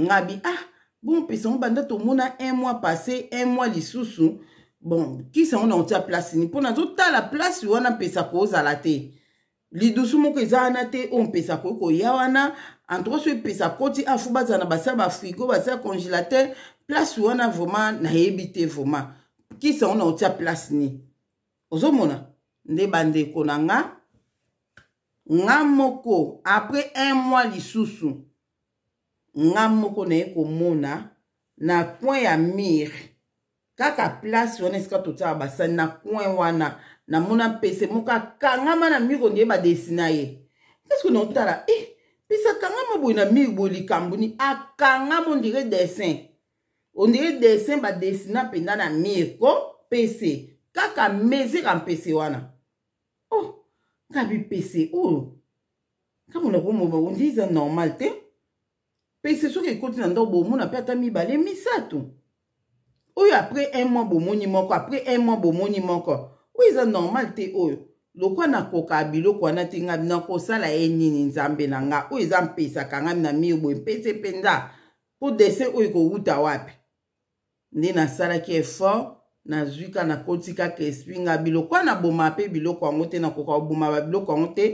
ngabi ah bon pesa ngo banda tomona un mois passé un mois lisusu bon kisango na kotia place ni mpo nazotala place wana mpesaka ozala te lidusu moko eza wana te oyo mpesaka oyo koya wana endroit so epesaka oti afu bazala na basala bafrigo basala congélateur place wana vraimen nayebi te vraimen kisango na kotia place ni ozomona nde bandeko na nga nga moko apres un mois lisusu nga moko naye komona na coin ya mire kaka place wana esika totala basani na coin wana namona mpese moko akangama na miro ndie badesina ye eske naotala e eh, mpese akangama boye na mire boye likambuni akangama ondire dessin ondire dessin badesina mpenza na mire ko pese kaka mesure ya mpese wana o oh, ngabi pese oyo oh. kamona komoba ondie eza normal te pese soki ekoti na ndako bomona mpe ata mibale misato oyo après un mois bomoni moko après un mois bomoni moko oyo eza normal te oyo lokwa nakoka biloko wana te ngai nakosala ye nini nzambe na nga oyo eza mpesaka ngai na mir boye mpese mpenza mpo dese oyo kowuta wapi nde nasalaki effort nazwi ka nakoti kaka esprit ngai biloko wana boma mpe biloko yango te nakoka koboma babiloko yango te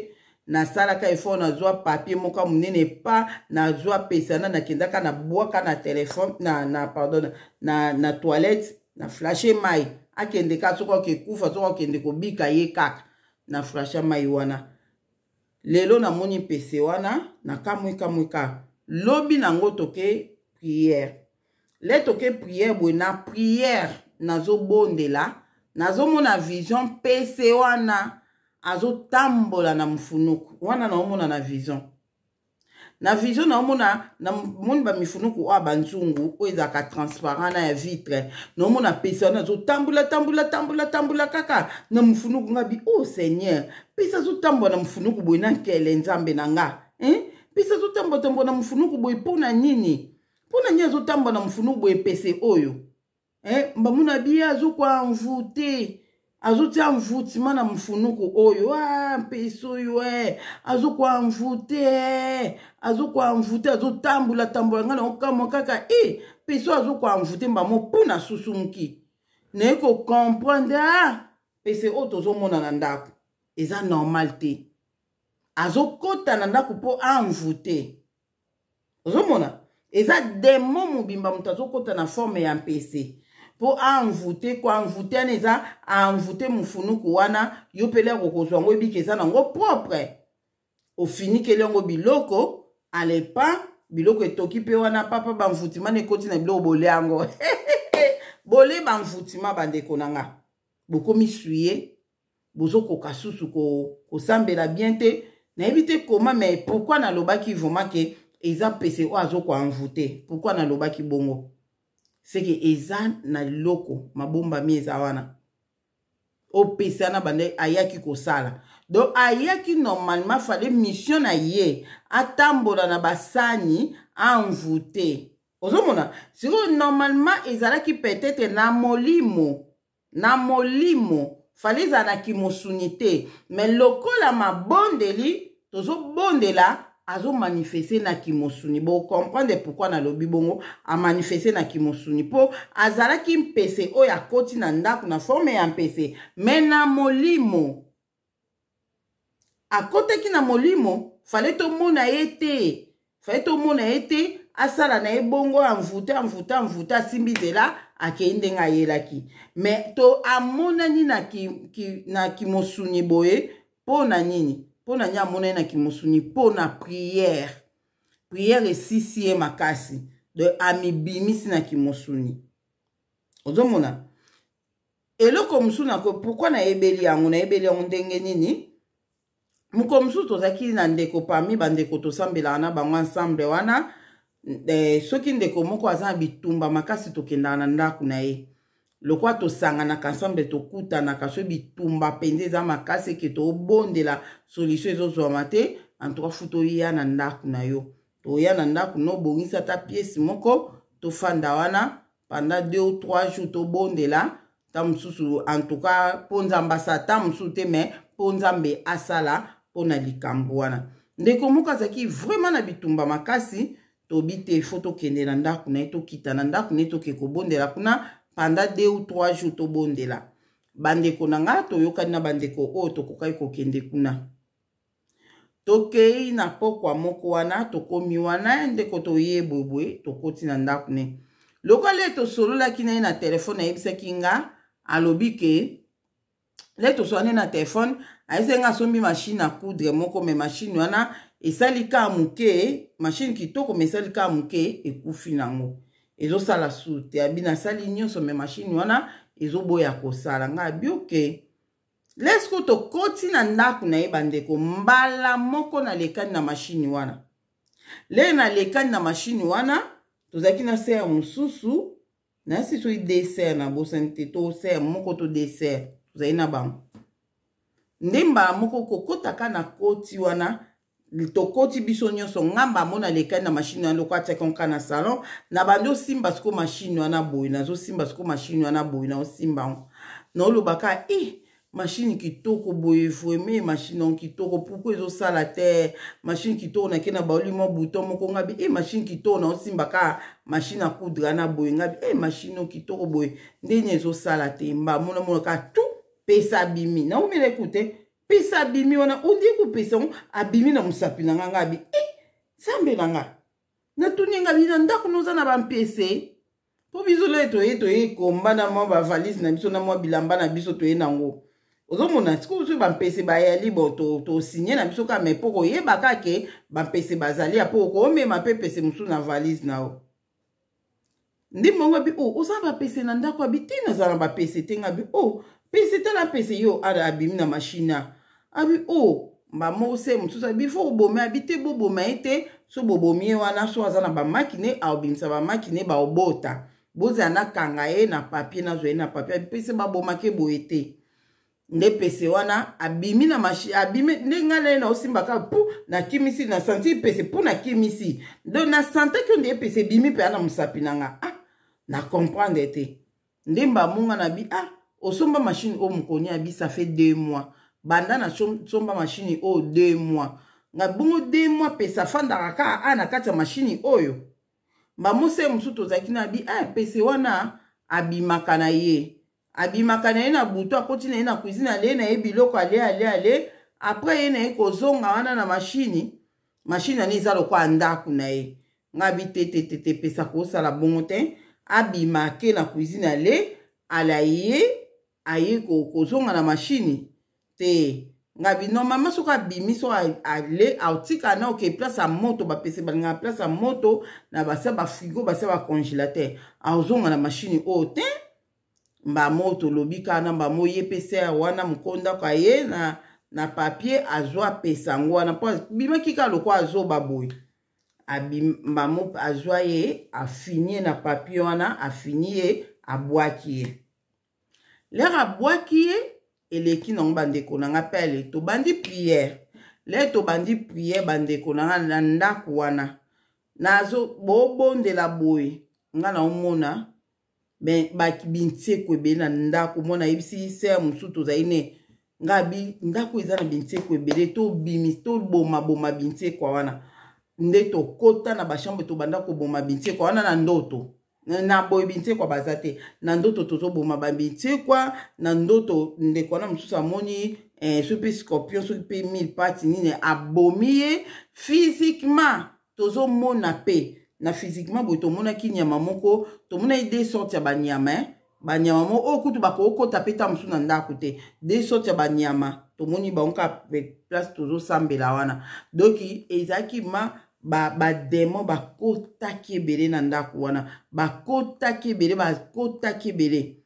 nasalaka efo nazwa papier moko monene pa nazwa pesana nakendaka nabwaka na telefone na, na pardon na, na toilette na flashe mai akende ka soko akekufa soko akende kobika ye kaka na flashe mai wana lelo namoni pese wana nakamwikamwika lobi nango toke priere le toke priere boye na priere nazobondela nazomona vision pese wana azotambola na mofunuku wana naomona na vision na vision naomona namoni bamifunuku oyo banzungu oyo ezalaka transparent na ya vitre naomona pesa wana azotambola tambola tambola tambola kaka na mofunuku ngabi o oh, seigneur pesa azotambola na mofunuku boye na nkele nzambe na nga eh? pesa azotambotambola na mofunuku boye mpo na nini mpo na nini azotambola na mofunuku boye pese oyo eh? mbamuna biye azokwa mvu te azotia mvutima na mfunuku oyo a ah, mpesi oyo e azokwa mvute eh. azokwa mvute azotambola tambola ngai nango kamwa kaka e eh, mpesi oyo azokwa mvute mbamo mpona susumuki naye kokomprendre a ah, pese oyo tozomona na ndako eza normal te azokɔta na ndako mpo anvute ozomona eza demo mobimba moto azokɔta na forme ya mpese mpo anvute koanvute wana eza anvute mofunuku wana yo mpele kokozwa yango ebika eza nango propre ofinikeli yango biloko alepa biloko etoki mpe wana papa bamvutima na ekoti na biloko bole yango [laughs] bole bamvutima bandeko na nga bokomi suye bozokoka susu kosambela ko bien te nayebi te koma me pourkui nalobaki vraimen ke eza pese oyo azokoanvute pourkui nalobaki bongo seke eza na liloko mabombami eza wana opesa na bande ayaki kosala don ayaki normalement fale mission na ye atambola na basani anvute ozomona sikoyo normalement ezalaki peut-être na molimo na molimo fale ezala na kimosuni te me lokola mabondeli tozobondela azomanifeste na kimosuni bocomprendre pourkui nalobi bongo amanifeste na kimosuni mpo azalaki mpese oyo akoti na ndako na forme ya mpese me na molimo akotaki na molimo fale tomona ye te fale tomona ye te asala na ye bongo amvute amvute amvute asimbi nzela akei ndenge ayelaki me to amonani na kimosuni ki, ki boye mpo na nini mpo na nya amona ye na kimosuni mpo na priere priere esisi ye makasi de amibimisi na kimosuni ozomona eloko mosusu nako pourkui nayebeli yango nayebeli yango ndenge nini moko mosusu tozalaki na ndeko parmi bandeko tosambelaka na bango ensemble wana eh, soki ndeko moko aza na bitumba makasi tokendaka na ndako na ye lokola tosanganaka ensemble tokutanaka so bitumba mpenza eza makasi eke tobondela solution ezozwama te antouka fu toya na ndako na yo toya na ndako na obongisa ata piese moko tofanda wana panda 2 ou 3 jour tobondela ta mosusu antouka mpo nzambe asala ta mosusu te me mpo nzambe asala mpo na likambo wana ndeko moko azalaki vraimen na bitumba makasi tobi te fo tokende na ndako na ye tokita na ndako na ye toke kobondela kuna panda 2 ou 3 jours tobondela bandeko na nga toyokani na bandeko oyo tokokaki kokende kuna tokei na pokwa moko wana tokomi wana ndeko toye boyeboye tokoti na ndako ne lokola ye tosololaki na ye na telefone ayebisaki nga alobi ke le tosola nde na telefone ayebisaki nga asombi mashine ya coudre moko me mashine wana esali ka moke mashine kitoko me esali ka moke ekufi nango ezosala su te abi nasali nyonso me mashine wana ezoboya kosala ngai abi oke lesko tokoti na ndako na ye bandeko mbala moko nalekani na mashine wana lenge nalekani na mashine wana tozalaki na ser mosusu nayasi soki desert na bosani te to ser moko to desert tozali na bango nde mbala moko kokotaka na koti wana tokoti biso nyonso ngamba amona lekai na mashine wana loko atiaki onka na salon na bandi osimba sikoyo mashine wana boye nazosimba sikoyo mashine wana boye naosimba ngo naolobaka i mashine kitoko boye fweme mashine yango kitoko pourkui ezosala te mashine kitoko nake na baoli mwa bouton moko ngabi e eh, mashine kitoko naosimba kaka mashine acoudre wana boye ngabi e eh, mashine o kitoko boye ndeni ezosala te mba monamona kaka tu pesa bimi naomela ekute pisa abimi wana ondi kopesa yango abimi na mosapi na nga nga abi e eh, nzambe na nga natuni nga bino ndako noza na bampese mpo biso le toye toye komba na mwa bavalise na biso na mwa bilamba na biso toye nango ozomona sikoyo soki bampese bayali bo tosinye na biso kaka me mpo koyeba kake bampese bazali ya mpo komema mpe pese mosusu na valise na yo ndi mbongo abi o oh, oza na bapese na ndako abi te nazala na bapese te nga abi o oh, pese te na pese yo ada abimi na mashina abi o oh, mbamo ose mosusu abi fo obome abi te boboma ye te so bobomi ye wana so aza na bamakine aobimisa bamakine baobota bozala nakanga ye na papie nazwa ye na papie abipesi babomaki boye te nde pese wana abimi na mashi abimi nde ngai na ye naosimbaka pu nakimisi na santi pese mpo nakimisi don nasantaki onde ye pese ebimi mpe ana mosapi na nga ah na comprendre te nde mbamonga na bi ah osomba mashine o mokoni abi ça fait deux mois banda na somba mashini oyo de mois nga bongo de mois pesa afandaka kaka a na kati ya mashini oyo bamose mosusu tozalaki na bi a pese wana abimaka na ye abimaka na ye na butu akoti na ye na cuisine alie na ye biloko alie alie alie apres ye na ye kozonga wana na mashini mashini ani eza lokwa ndako na ye nga bi tetetete pesa kosala bongo te abima ke na cuisine alie ala ye aye kozonga na mashini te ngai bi non mama soki abimi soki ale aotika na oke place ya moto bapese balinga na place ya moto na basia bafrigo basia bacongélateur azonga na mashini oyo te mbamo tolobi kana mbamo ye pesa ya wana mokondako aye na, na papier azwa apesa yango wana mpo bimaki ka lokwa azoba boye mbamo azwa ye afini ye na papier wana afini ye abwaki ye lere abwaki ye eleki nango bandeko na nga pele tobandi priere le tobandi priere bandeko na nga na ndako wana nazo bobondela boye nga naomona me bintieko ebele na ndako mona ayebisi ser mosusu tozali ne nga bi ndako eza na bintieko ebele tobimi tobomaboma bintieko wana nde tokɔta na bashambre tobanda koboma bintieko wana na ndoto na boye bintekwa baza te na ndoto tozoboma babintekwa na ndoto ndeko wana mosusu amoni eh, soki mpe scorpion soki mpe mille pati nini abomi ye physiquement tozomona mpe na physiquement boye tomonaki nyama moko tomonaki de sorte ya banyama eh? banyama moko oyo oh, kutu bakookota mpe ta mosusu na ndako te de sorte ya banyama tomoni bangoka place tozosambela wana donki ezalaki ma bademon ba bakotaki ebele na ndako wana bakotaki ebele bakotaki ebele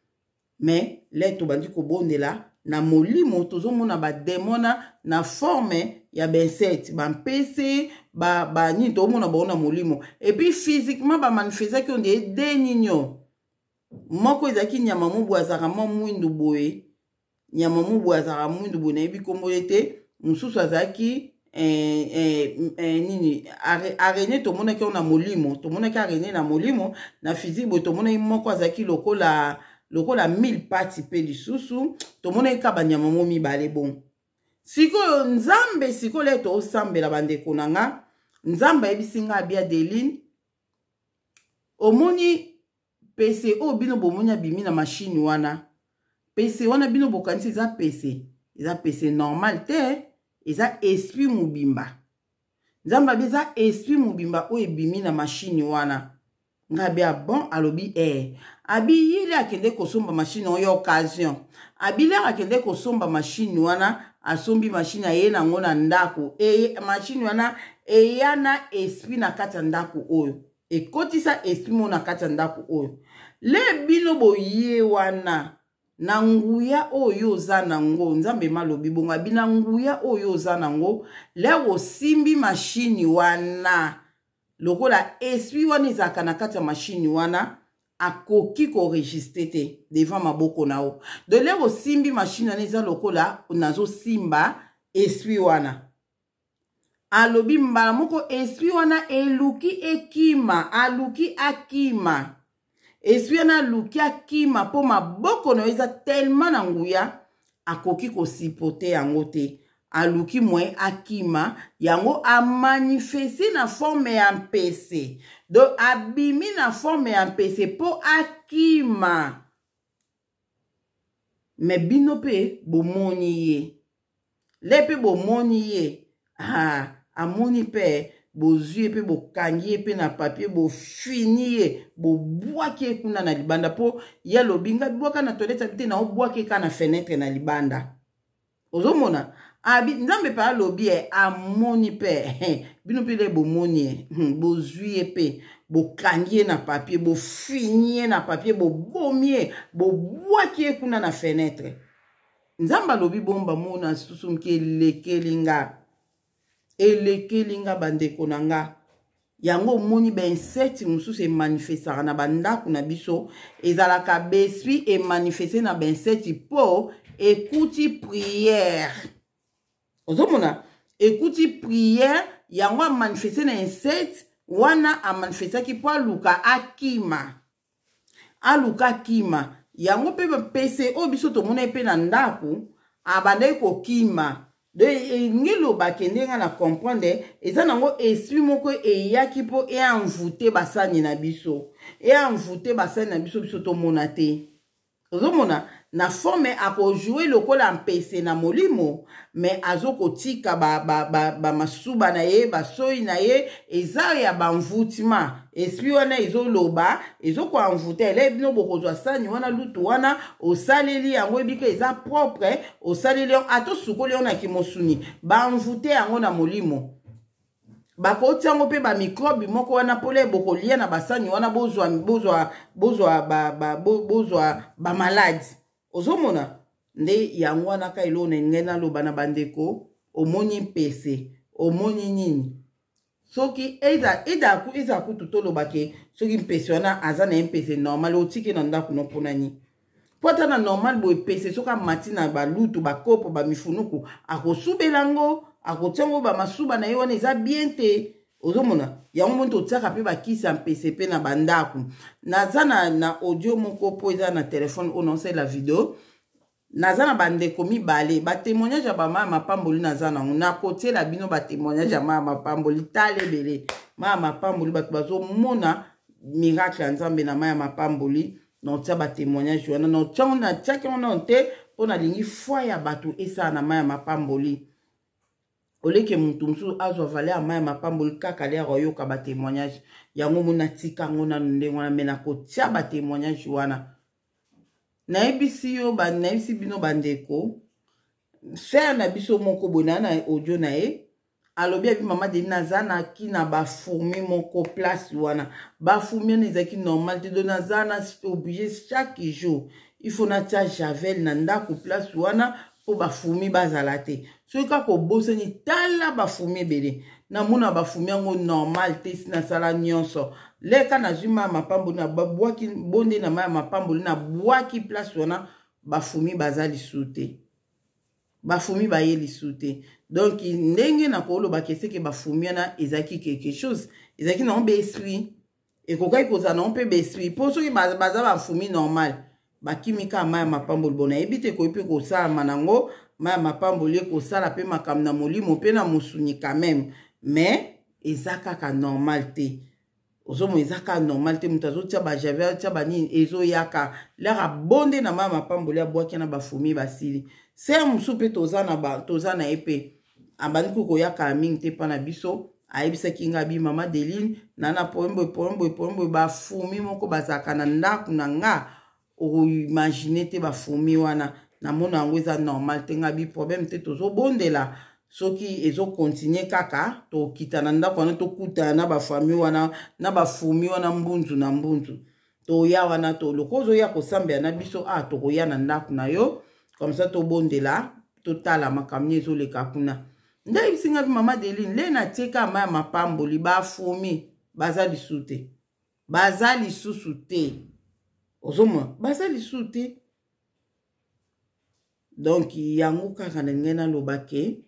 me le tobandi kobondela na molimo tozomona bademona na forme ya bainset bampese banini ba, tozomona bango na molimo epuis physiquement bamanifestaki onde ede nino moko ezalaki nyama moboye azalaka mwa mwindu boye nyama moboye azalaka mwindu boye nayebi kombole te mosusu azalaki eh, eh, eh, nini arene tomonaki oyo na molimo tomonaki arene na molimo na physique boye tomonaki moko azalaki lokola lokola mille pati mpe lisusu tomonaki ka banyama mo mibale bongo sikoyo nzambe sikoyo leo toosambela bandeko na nga nzambe ayebisi nga abia deline omoni pese oyo bino bomoni abimi na mashine wana pese wana bino bokanisi eza pese eza pese normal te eza esprit mobimba nzambe abi eza esprit mobimba oyo ebimi na mashini wana ngai abi abon alobi e eh. abi ye le akende kosomba mashini oyo occasion abi le akende kosomba mashini wana asombi mashini aye nango na ndako e, mashini wana eya na esprit na kati ya ndako oyo ekotisa esprit mo na kati ya ndako oyo le bino boye wana na nguya oyo oza nango nzambe ema alobi bongo abi na nguya oyo oza nango lero osimbi mashini wana lokola esprit wana ezalaka na kati ya mashini wana akoki koregistre te devant maboko na yo don lero osimbi mashini wana eza lokola nazosimba esprit wana alobi mbala moko esprit wana eluki ekima aluki akima ezwi ye na luki akima mpo maboko na yo eza telema na nguya akoki kosipote yango te aluki moyen akima yango amanifeste na forme ya mpese don abimi na forme ya mpese mpo akima me bino mpe bomoni ye le mpe bomoni ye ah, amoni mpe bozwi ye mpe bokangi ye mpe na papie bofini ye bobwaki ye kuna na libanda mpo ye alobi nga bwaka na toilette abi te na obwaki ye kaka na fenetre na libanda ozomona abi nzambe mpe alobi ye amoni mpe bino mpe le bomoni ye bozwi ye mpe bokangi ye na papie bofini ye na papie bobomi ye bobwaki ye kuna na fenetre nzambe alobi bomba mona susu mke elekeli nga elekelinga bandeko na nga yango omoni bainsecte mosusu emanifestaka na bandako na biso ezalaka besprit emanifeste na bainsecte mpo ekuti priere ozomona ekuti priere yango amanifeste na insecte wana amanifestaki mpo aluka akima aluka akima yango mpe bapese oyo biso tomonai mpe na ndako abandaki kokima do ngelo bakende nga na comprendre eza nango esprit moko eyaki mpo eanvute basani na biso eanvute basani na biso biso tomona te ozomona na forme akozwe lokola mpese na molimo me azokotika bamasuba ba, ba, ba na ye basoi na ye eza ya banvutima esprit wana ezoloba ezokoanvuta ele bino bokozwa sani wana lutu wana osaleli yango ebika eza propre osaleli yango ata osukoli yango na kimosuni banvute yango na molimo bakoti yango mpe bamikrobi moko wana mpole bokolia na basani wana bozwa bamaladi ba, ba, bo, ozomona nde yango wana ka eloo na ngai naloba na bandeko omoni mpese omoni nini soki eza eda ku eza kutu toloba ke soki mpese wana aza na ye mpese normal otiki na ndako no mpona nini mpo ata na normal boye mpese soki amati na balutu bakopo bamifunuku akosubela ngo akotia ngo bamasuba na ye wana eza bien te ozomona yango moni totiaka mpe bakisi ya mpese mpe na bandako naza na, na audio moko mpo eza na telefone oyo naosala video naza na bandeko mibale batémoignage ya bama ya mapamboli naza nango nakotiela bino batémoignage ya ma ya mapamboli tala ebele ma ya mapamboli bato bazomona miracle ya nzambe na ma ya mapamboli naotia batémoignage wana naotiango natiaki yango nano te mpo nalingi foi ya bato esala na ma ya mapamboli oleke motu mosusu azwa vale ya mai ya mapamboli kaka ale akoyoka batémoignage yango mo natika yango nano ndenge wana me nakotia batémoignage wana nayebisi yo nayebisi bino bandeko fere na biso moko boye naa na audio na ye alobi abi mama deni naza na ki na bafourmi moko place wana bafourmi wana ezalaki normal te do naza na oblige chaque jour il faut natia javel na ndako place wana mpo bafourmi bazala te soki kaka obosani tala bafume ebele namona bafume yango normal te si nasala nyonso leka nazwi ma ya mapamboli nabwaki bonde na ma ya mapamboli nabwaki place wana bafumi baza lisu te bafumi baye lisu te donk ndenge nakolobaka eseke bafumi wana ezalaki quelque chose ezalaki nango baesprit ekokaki kozala nango mpe baesprit mpo soki baza bafumi normal bakimika ma ya mapamboli bo nayebi te ekoki mpe kosalama nango maya mapamboli ekosala mpe makambo na molimo mpe na mosuni quand même mais eza kaka normal te ozomona eza kaka normal te moto azotia bajavel atia banini ezoyaka lara abonde na maya mapamboli abwaki na bafumi basili ser mosusu mpe toza na ye mpe abandiki koyaka mingi te mpa na biso ayebisaki nga bi mama deline nana poemboe poemboe poemboe bafumi moko bazalaka na ndako na nga oimagine te bafumi wana na mona yango eza normal te ngai bi problème te tozobondela soki ezokontinue kaka tokita na ndako wana tokutana na bafamille wana na bafumi wana mbunzu na mbunzu toya wana toloko ozoya kosambela na biso a ah, tokoya na ndako na yo komsa tobondela totala makambo ezoleka kuna nde ebisinga mpe mama deline le natieka ma ya mapamboli bafumi baza lisu te baza lisusu te ozomona baza lisu te donk yango kaka na ngai naloba ke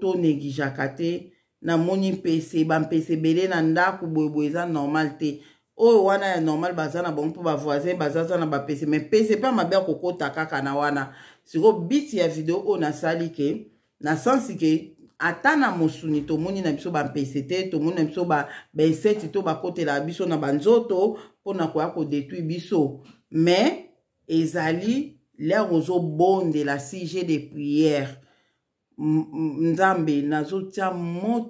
toneglijaka to, to te namoni mpese bampese ebele na ndako boyeboye eza normal te oyo wana ya normal baza na bango mpo bavoisin baza za na bapese me pese mpe mabe akokɔta kaka na wana sikoyo biti ya video oyo nasali ke na sansi ke ata na mosuni tomoni na biso bampese te tomoni na biso bainsecte ba to bakotela biso na banzoto mpona koya kodetui biso me ezali lere ozobondela sujet de priere nzambe nazotia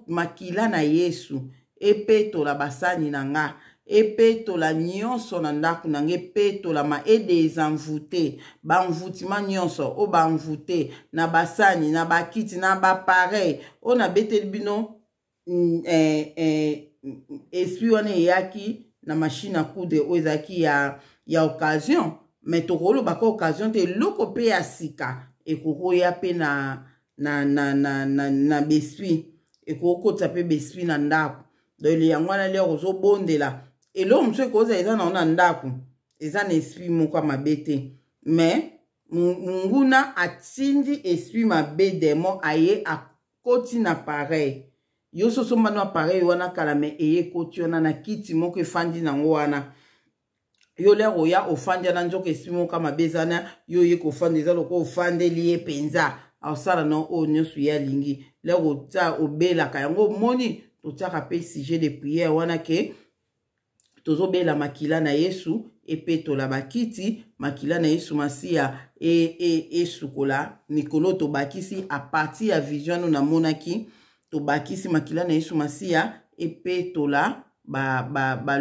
makila na yesu epetola basani na nga epetola nyonso na ndako na nga epetolama ede eza mvu te bamvutima nyonso o bamvu te na basani na bakiti na bapareil oyo nabeteli bino eh, eh, esprit wana eyaki na mashine ya coudre oyo ezalaki ya, ya occasion me tokolobaka occasion te eloko mpe ya sika ekokoya mpe na, na, na, na, na, na besprit ekokokotisa mpe besprit na ndako donc yango wana lero ozobondela eloko mosusu ekozala eza nango na ndako eza na esprit moko ya mabe te mais monguna atindi esprit mabe demo aye akoti na pareil yo soso mbano apareil wana kala me eye ekoti wana na kiti moko efandi nango wana yo lere oya ofandi na nzoko esili moko mabe eza na yo oye kofanda eza lokola ofandeli ye mpenza asala na oyo nyonso ye alingi lere ota obelaka yango omoni totiaka mpe sujet de priere wana ke tozobela makila na yesu epetola bakiti makila na yesu masiya esukola e, e mikolo e tobakisi aparti ya vision ano namonaki tobakisi makila na yesu masiya epetola balutu ba, ba, ba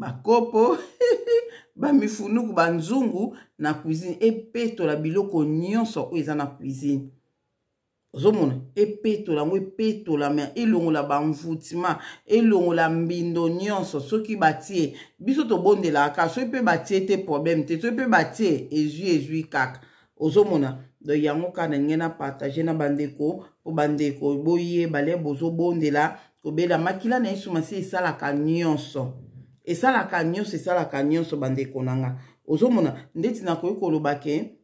bakopo [laughs] bamifunuku banzungu na cuisine epetola biloko nyonso oyo eza na cuisine ozomona epetola yango epetola me elongola bamvutima elongola mbindo nyonso soki batie biso tobondelaka soki mpe batie te problème te soki mpe batie ezwi ezwi kaka ozomona don yango kaka na ngai na partage na bandeko mpo bandeko boyeba le bozobondela kobela makila na esumasi esalaka nyonso esalaka nyonso esalaka nyonso bandeko na nga ozomona ndeti nakoki koloba ke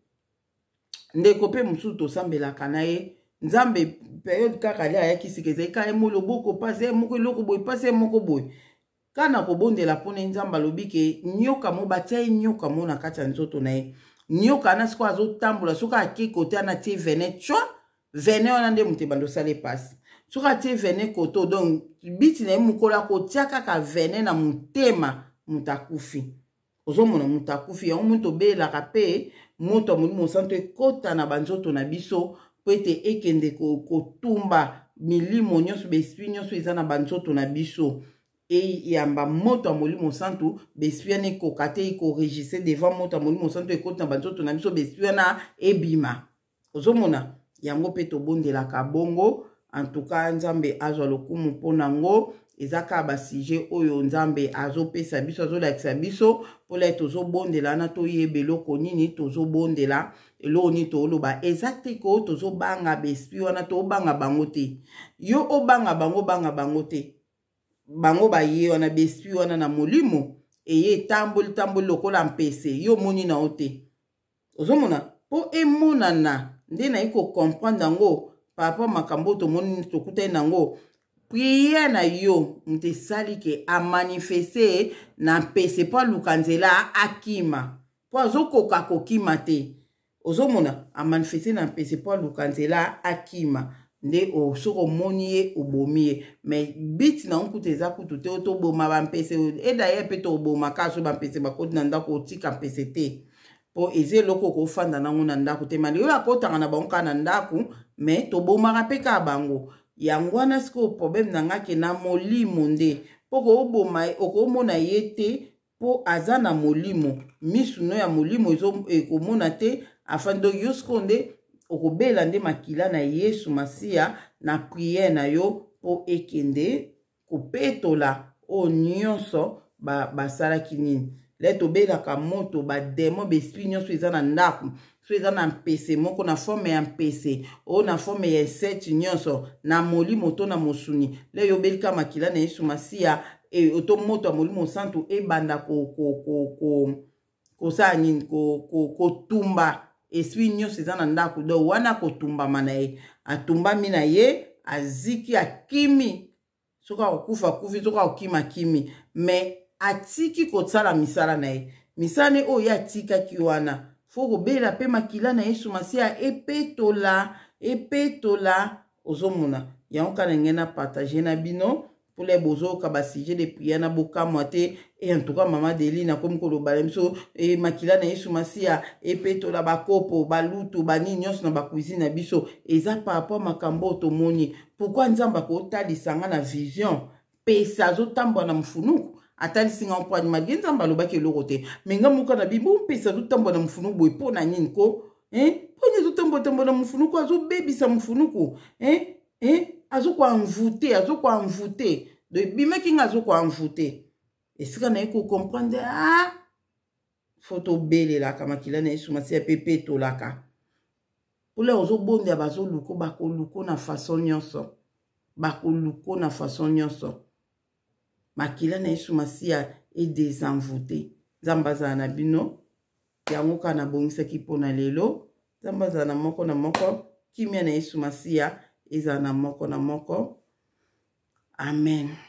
ndeko mpe mosusu tosambelaka na ye nzambe periode kaka le ayakisika ezali ka ye mo loboko pasi ye moko eloko boye pasi ye moko boye kaka na kobondela mpona ye nzambe alobi ke nioka mo batia ye nioka mo na kati ya nzoto na ye nioka wana sikoyo azotambola soki akei kote ana tie vene twa vene wana nde moto ebanda osala epasi so ka tie vene koto donc biti na ye mokolo ya kotia kaka vene na motema moto akufi ozomona moto akufi yango moto obelaka mpe moto amoni mosantu ekɔta na banzoto na biso mpo ete ekende kotumba milimo nyonso baesprit nyonso eza na banzoto na biso eyamba moto ya molimo santu besprit wana ekoka te ekoregise devant moto ya molimo santu ekoti na banzoto na biso besprit wana ebima ozomona yango mpe tobondelaka bongo antuka nzambe azwa lokumu mpona yango eza kaka basuje oyo nzambe azopesa biso azolakisa biso mpola tozobondela wana toyeba eloko nini tozobondela eloko nini toloba eza te ko tozobanga baesprit wana tobanga bango te yo obanga bango banga bango te bango baye wana baesprit wana na molimo eye etamboli tamboli lokola mpese yo omoni na yo te ozomona mpo emonana nde naye kocomprendre yango par rapport makambo tomoni tokutani nango priere na yo moto esali ke amanifeste na mpese mpo aluka nzela akima mpo azokoka kokima te ozomona amanifeste na mpese mpo aluka nzela akima nde soki omoni ye obomi ye me biti nango kuta eza kutu te toboma bampese eda ye mpe tobomaka so bampese bakoti na ndako otika mpese te mpo eza eloko okofanda nango na ndako te mali oyo akotanga na bango kaka na ndako me tobomaka mpe kaka bango yango wana sikoyo probleme na nga ke na molimo nde mpo kooboma okomona ye te mpo aza na molimo misuno ya molimo ekomona te afani donk yo sikoyo nde okobela nde makila na yesu masiya na priere na yo mpo ekende kopetola oyo nyonso basalaki ba nini le tobelaka moto bademo baesprit nyonso eza na ndako Oh, so eza na mpese moko na forme ya mpese oyo na forme ya esete nyonso na molimo to na mosuni lelo yobelika makila na yesu masiya e, to moto ya molimo santu ebanda kosala ko, ko, ko, ko nini kotumba ko, ko esprit nyonso eza na ndako do oh, wana kotumbama na ye atumbami na ye aziki akimi soki akokufa akufi soki akokima akimi me atiki kosala misala na ye misala ne oyo ye atikaki wana fo kobela mpe makila na yesu masiya epetola epetola ozomona yango kana ngai na partage na bino mpula bozoyoka basujet de priere na bokamwa te e antuka mama deli nakomi koloba na biso e makila na yesu masiya epetola bakopo balutu banini nyonso na bakuisine na biso eza parapport makambo oyo tomoni pourkui nzambe akotalisa nga na vision pesa azotambola na mofunuku atalisi e eh? eh? eh? nga mpo animal ye nzambe alobaki eloko te me ngambu kana bimbi ompesa totambola mofunu boye mpo na nini ko mponi azotambotambola mofunuku azobebisa mofunuku azokwa mvute azokwa mvute do ebimaki nga azokwa mvute esika na ye kocomprendre a ah! fo tobelelaka makila na ye sumasiya mpe mpe tolaka mpula ozobondela bazoluko bakoluko na faso nyonso bakoluko na faso nyonso makila na ye so masiya edesanvu te nzambe azala na bino yango kaka nabongisaki mpona lelo nzambe azala na moko na moko kimia na yesu masiya ezala na moko na moko amen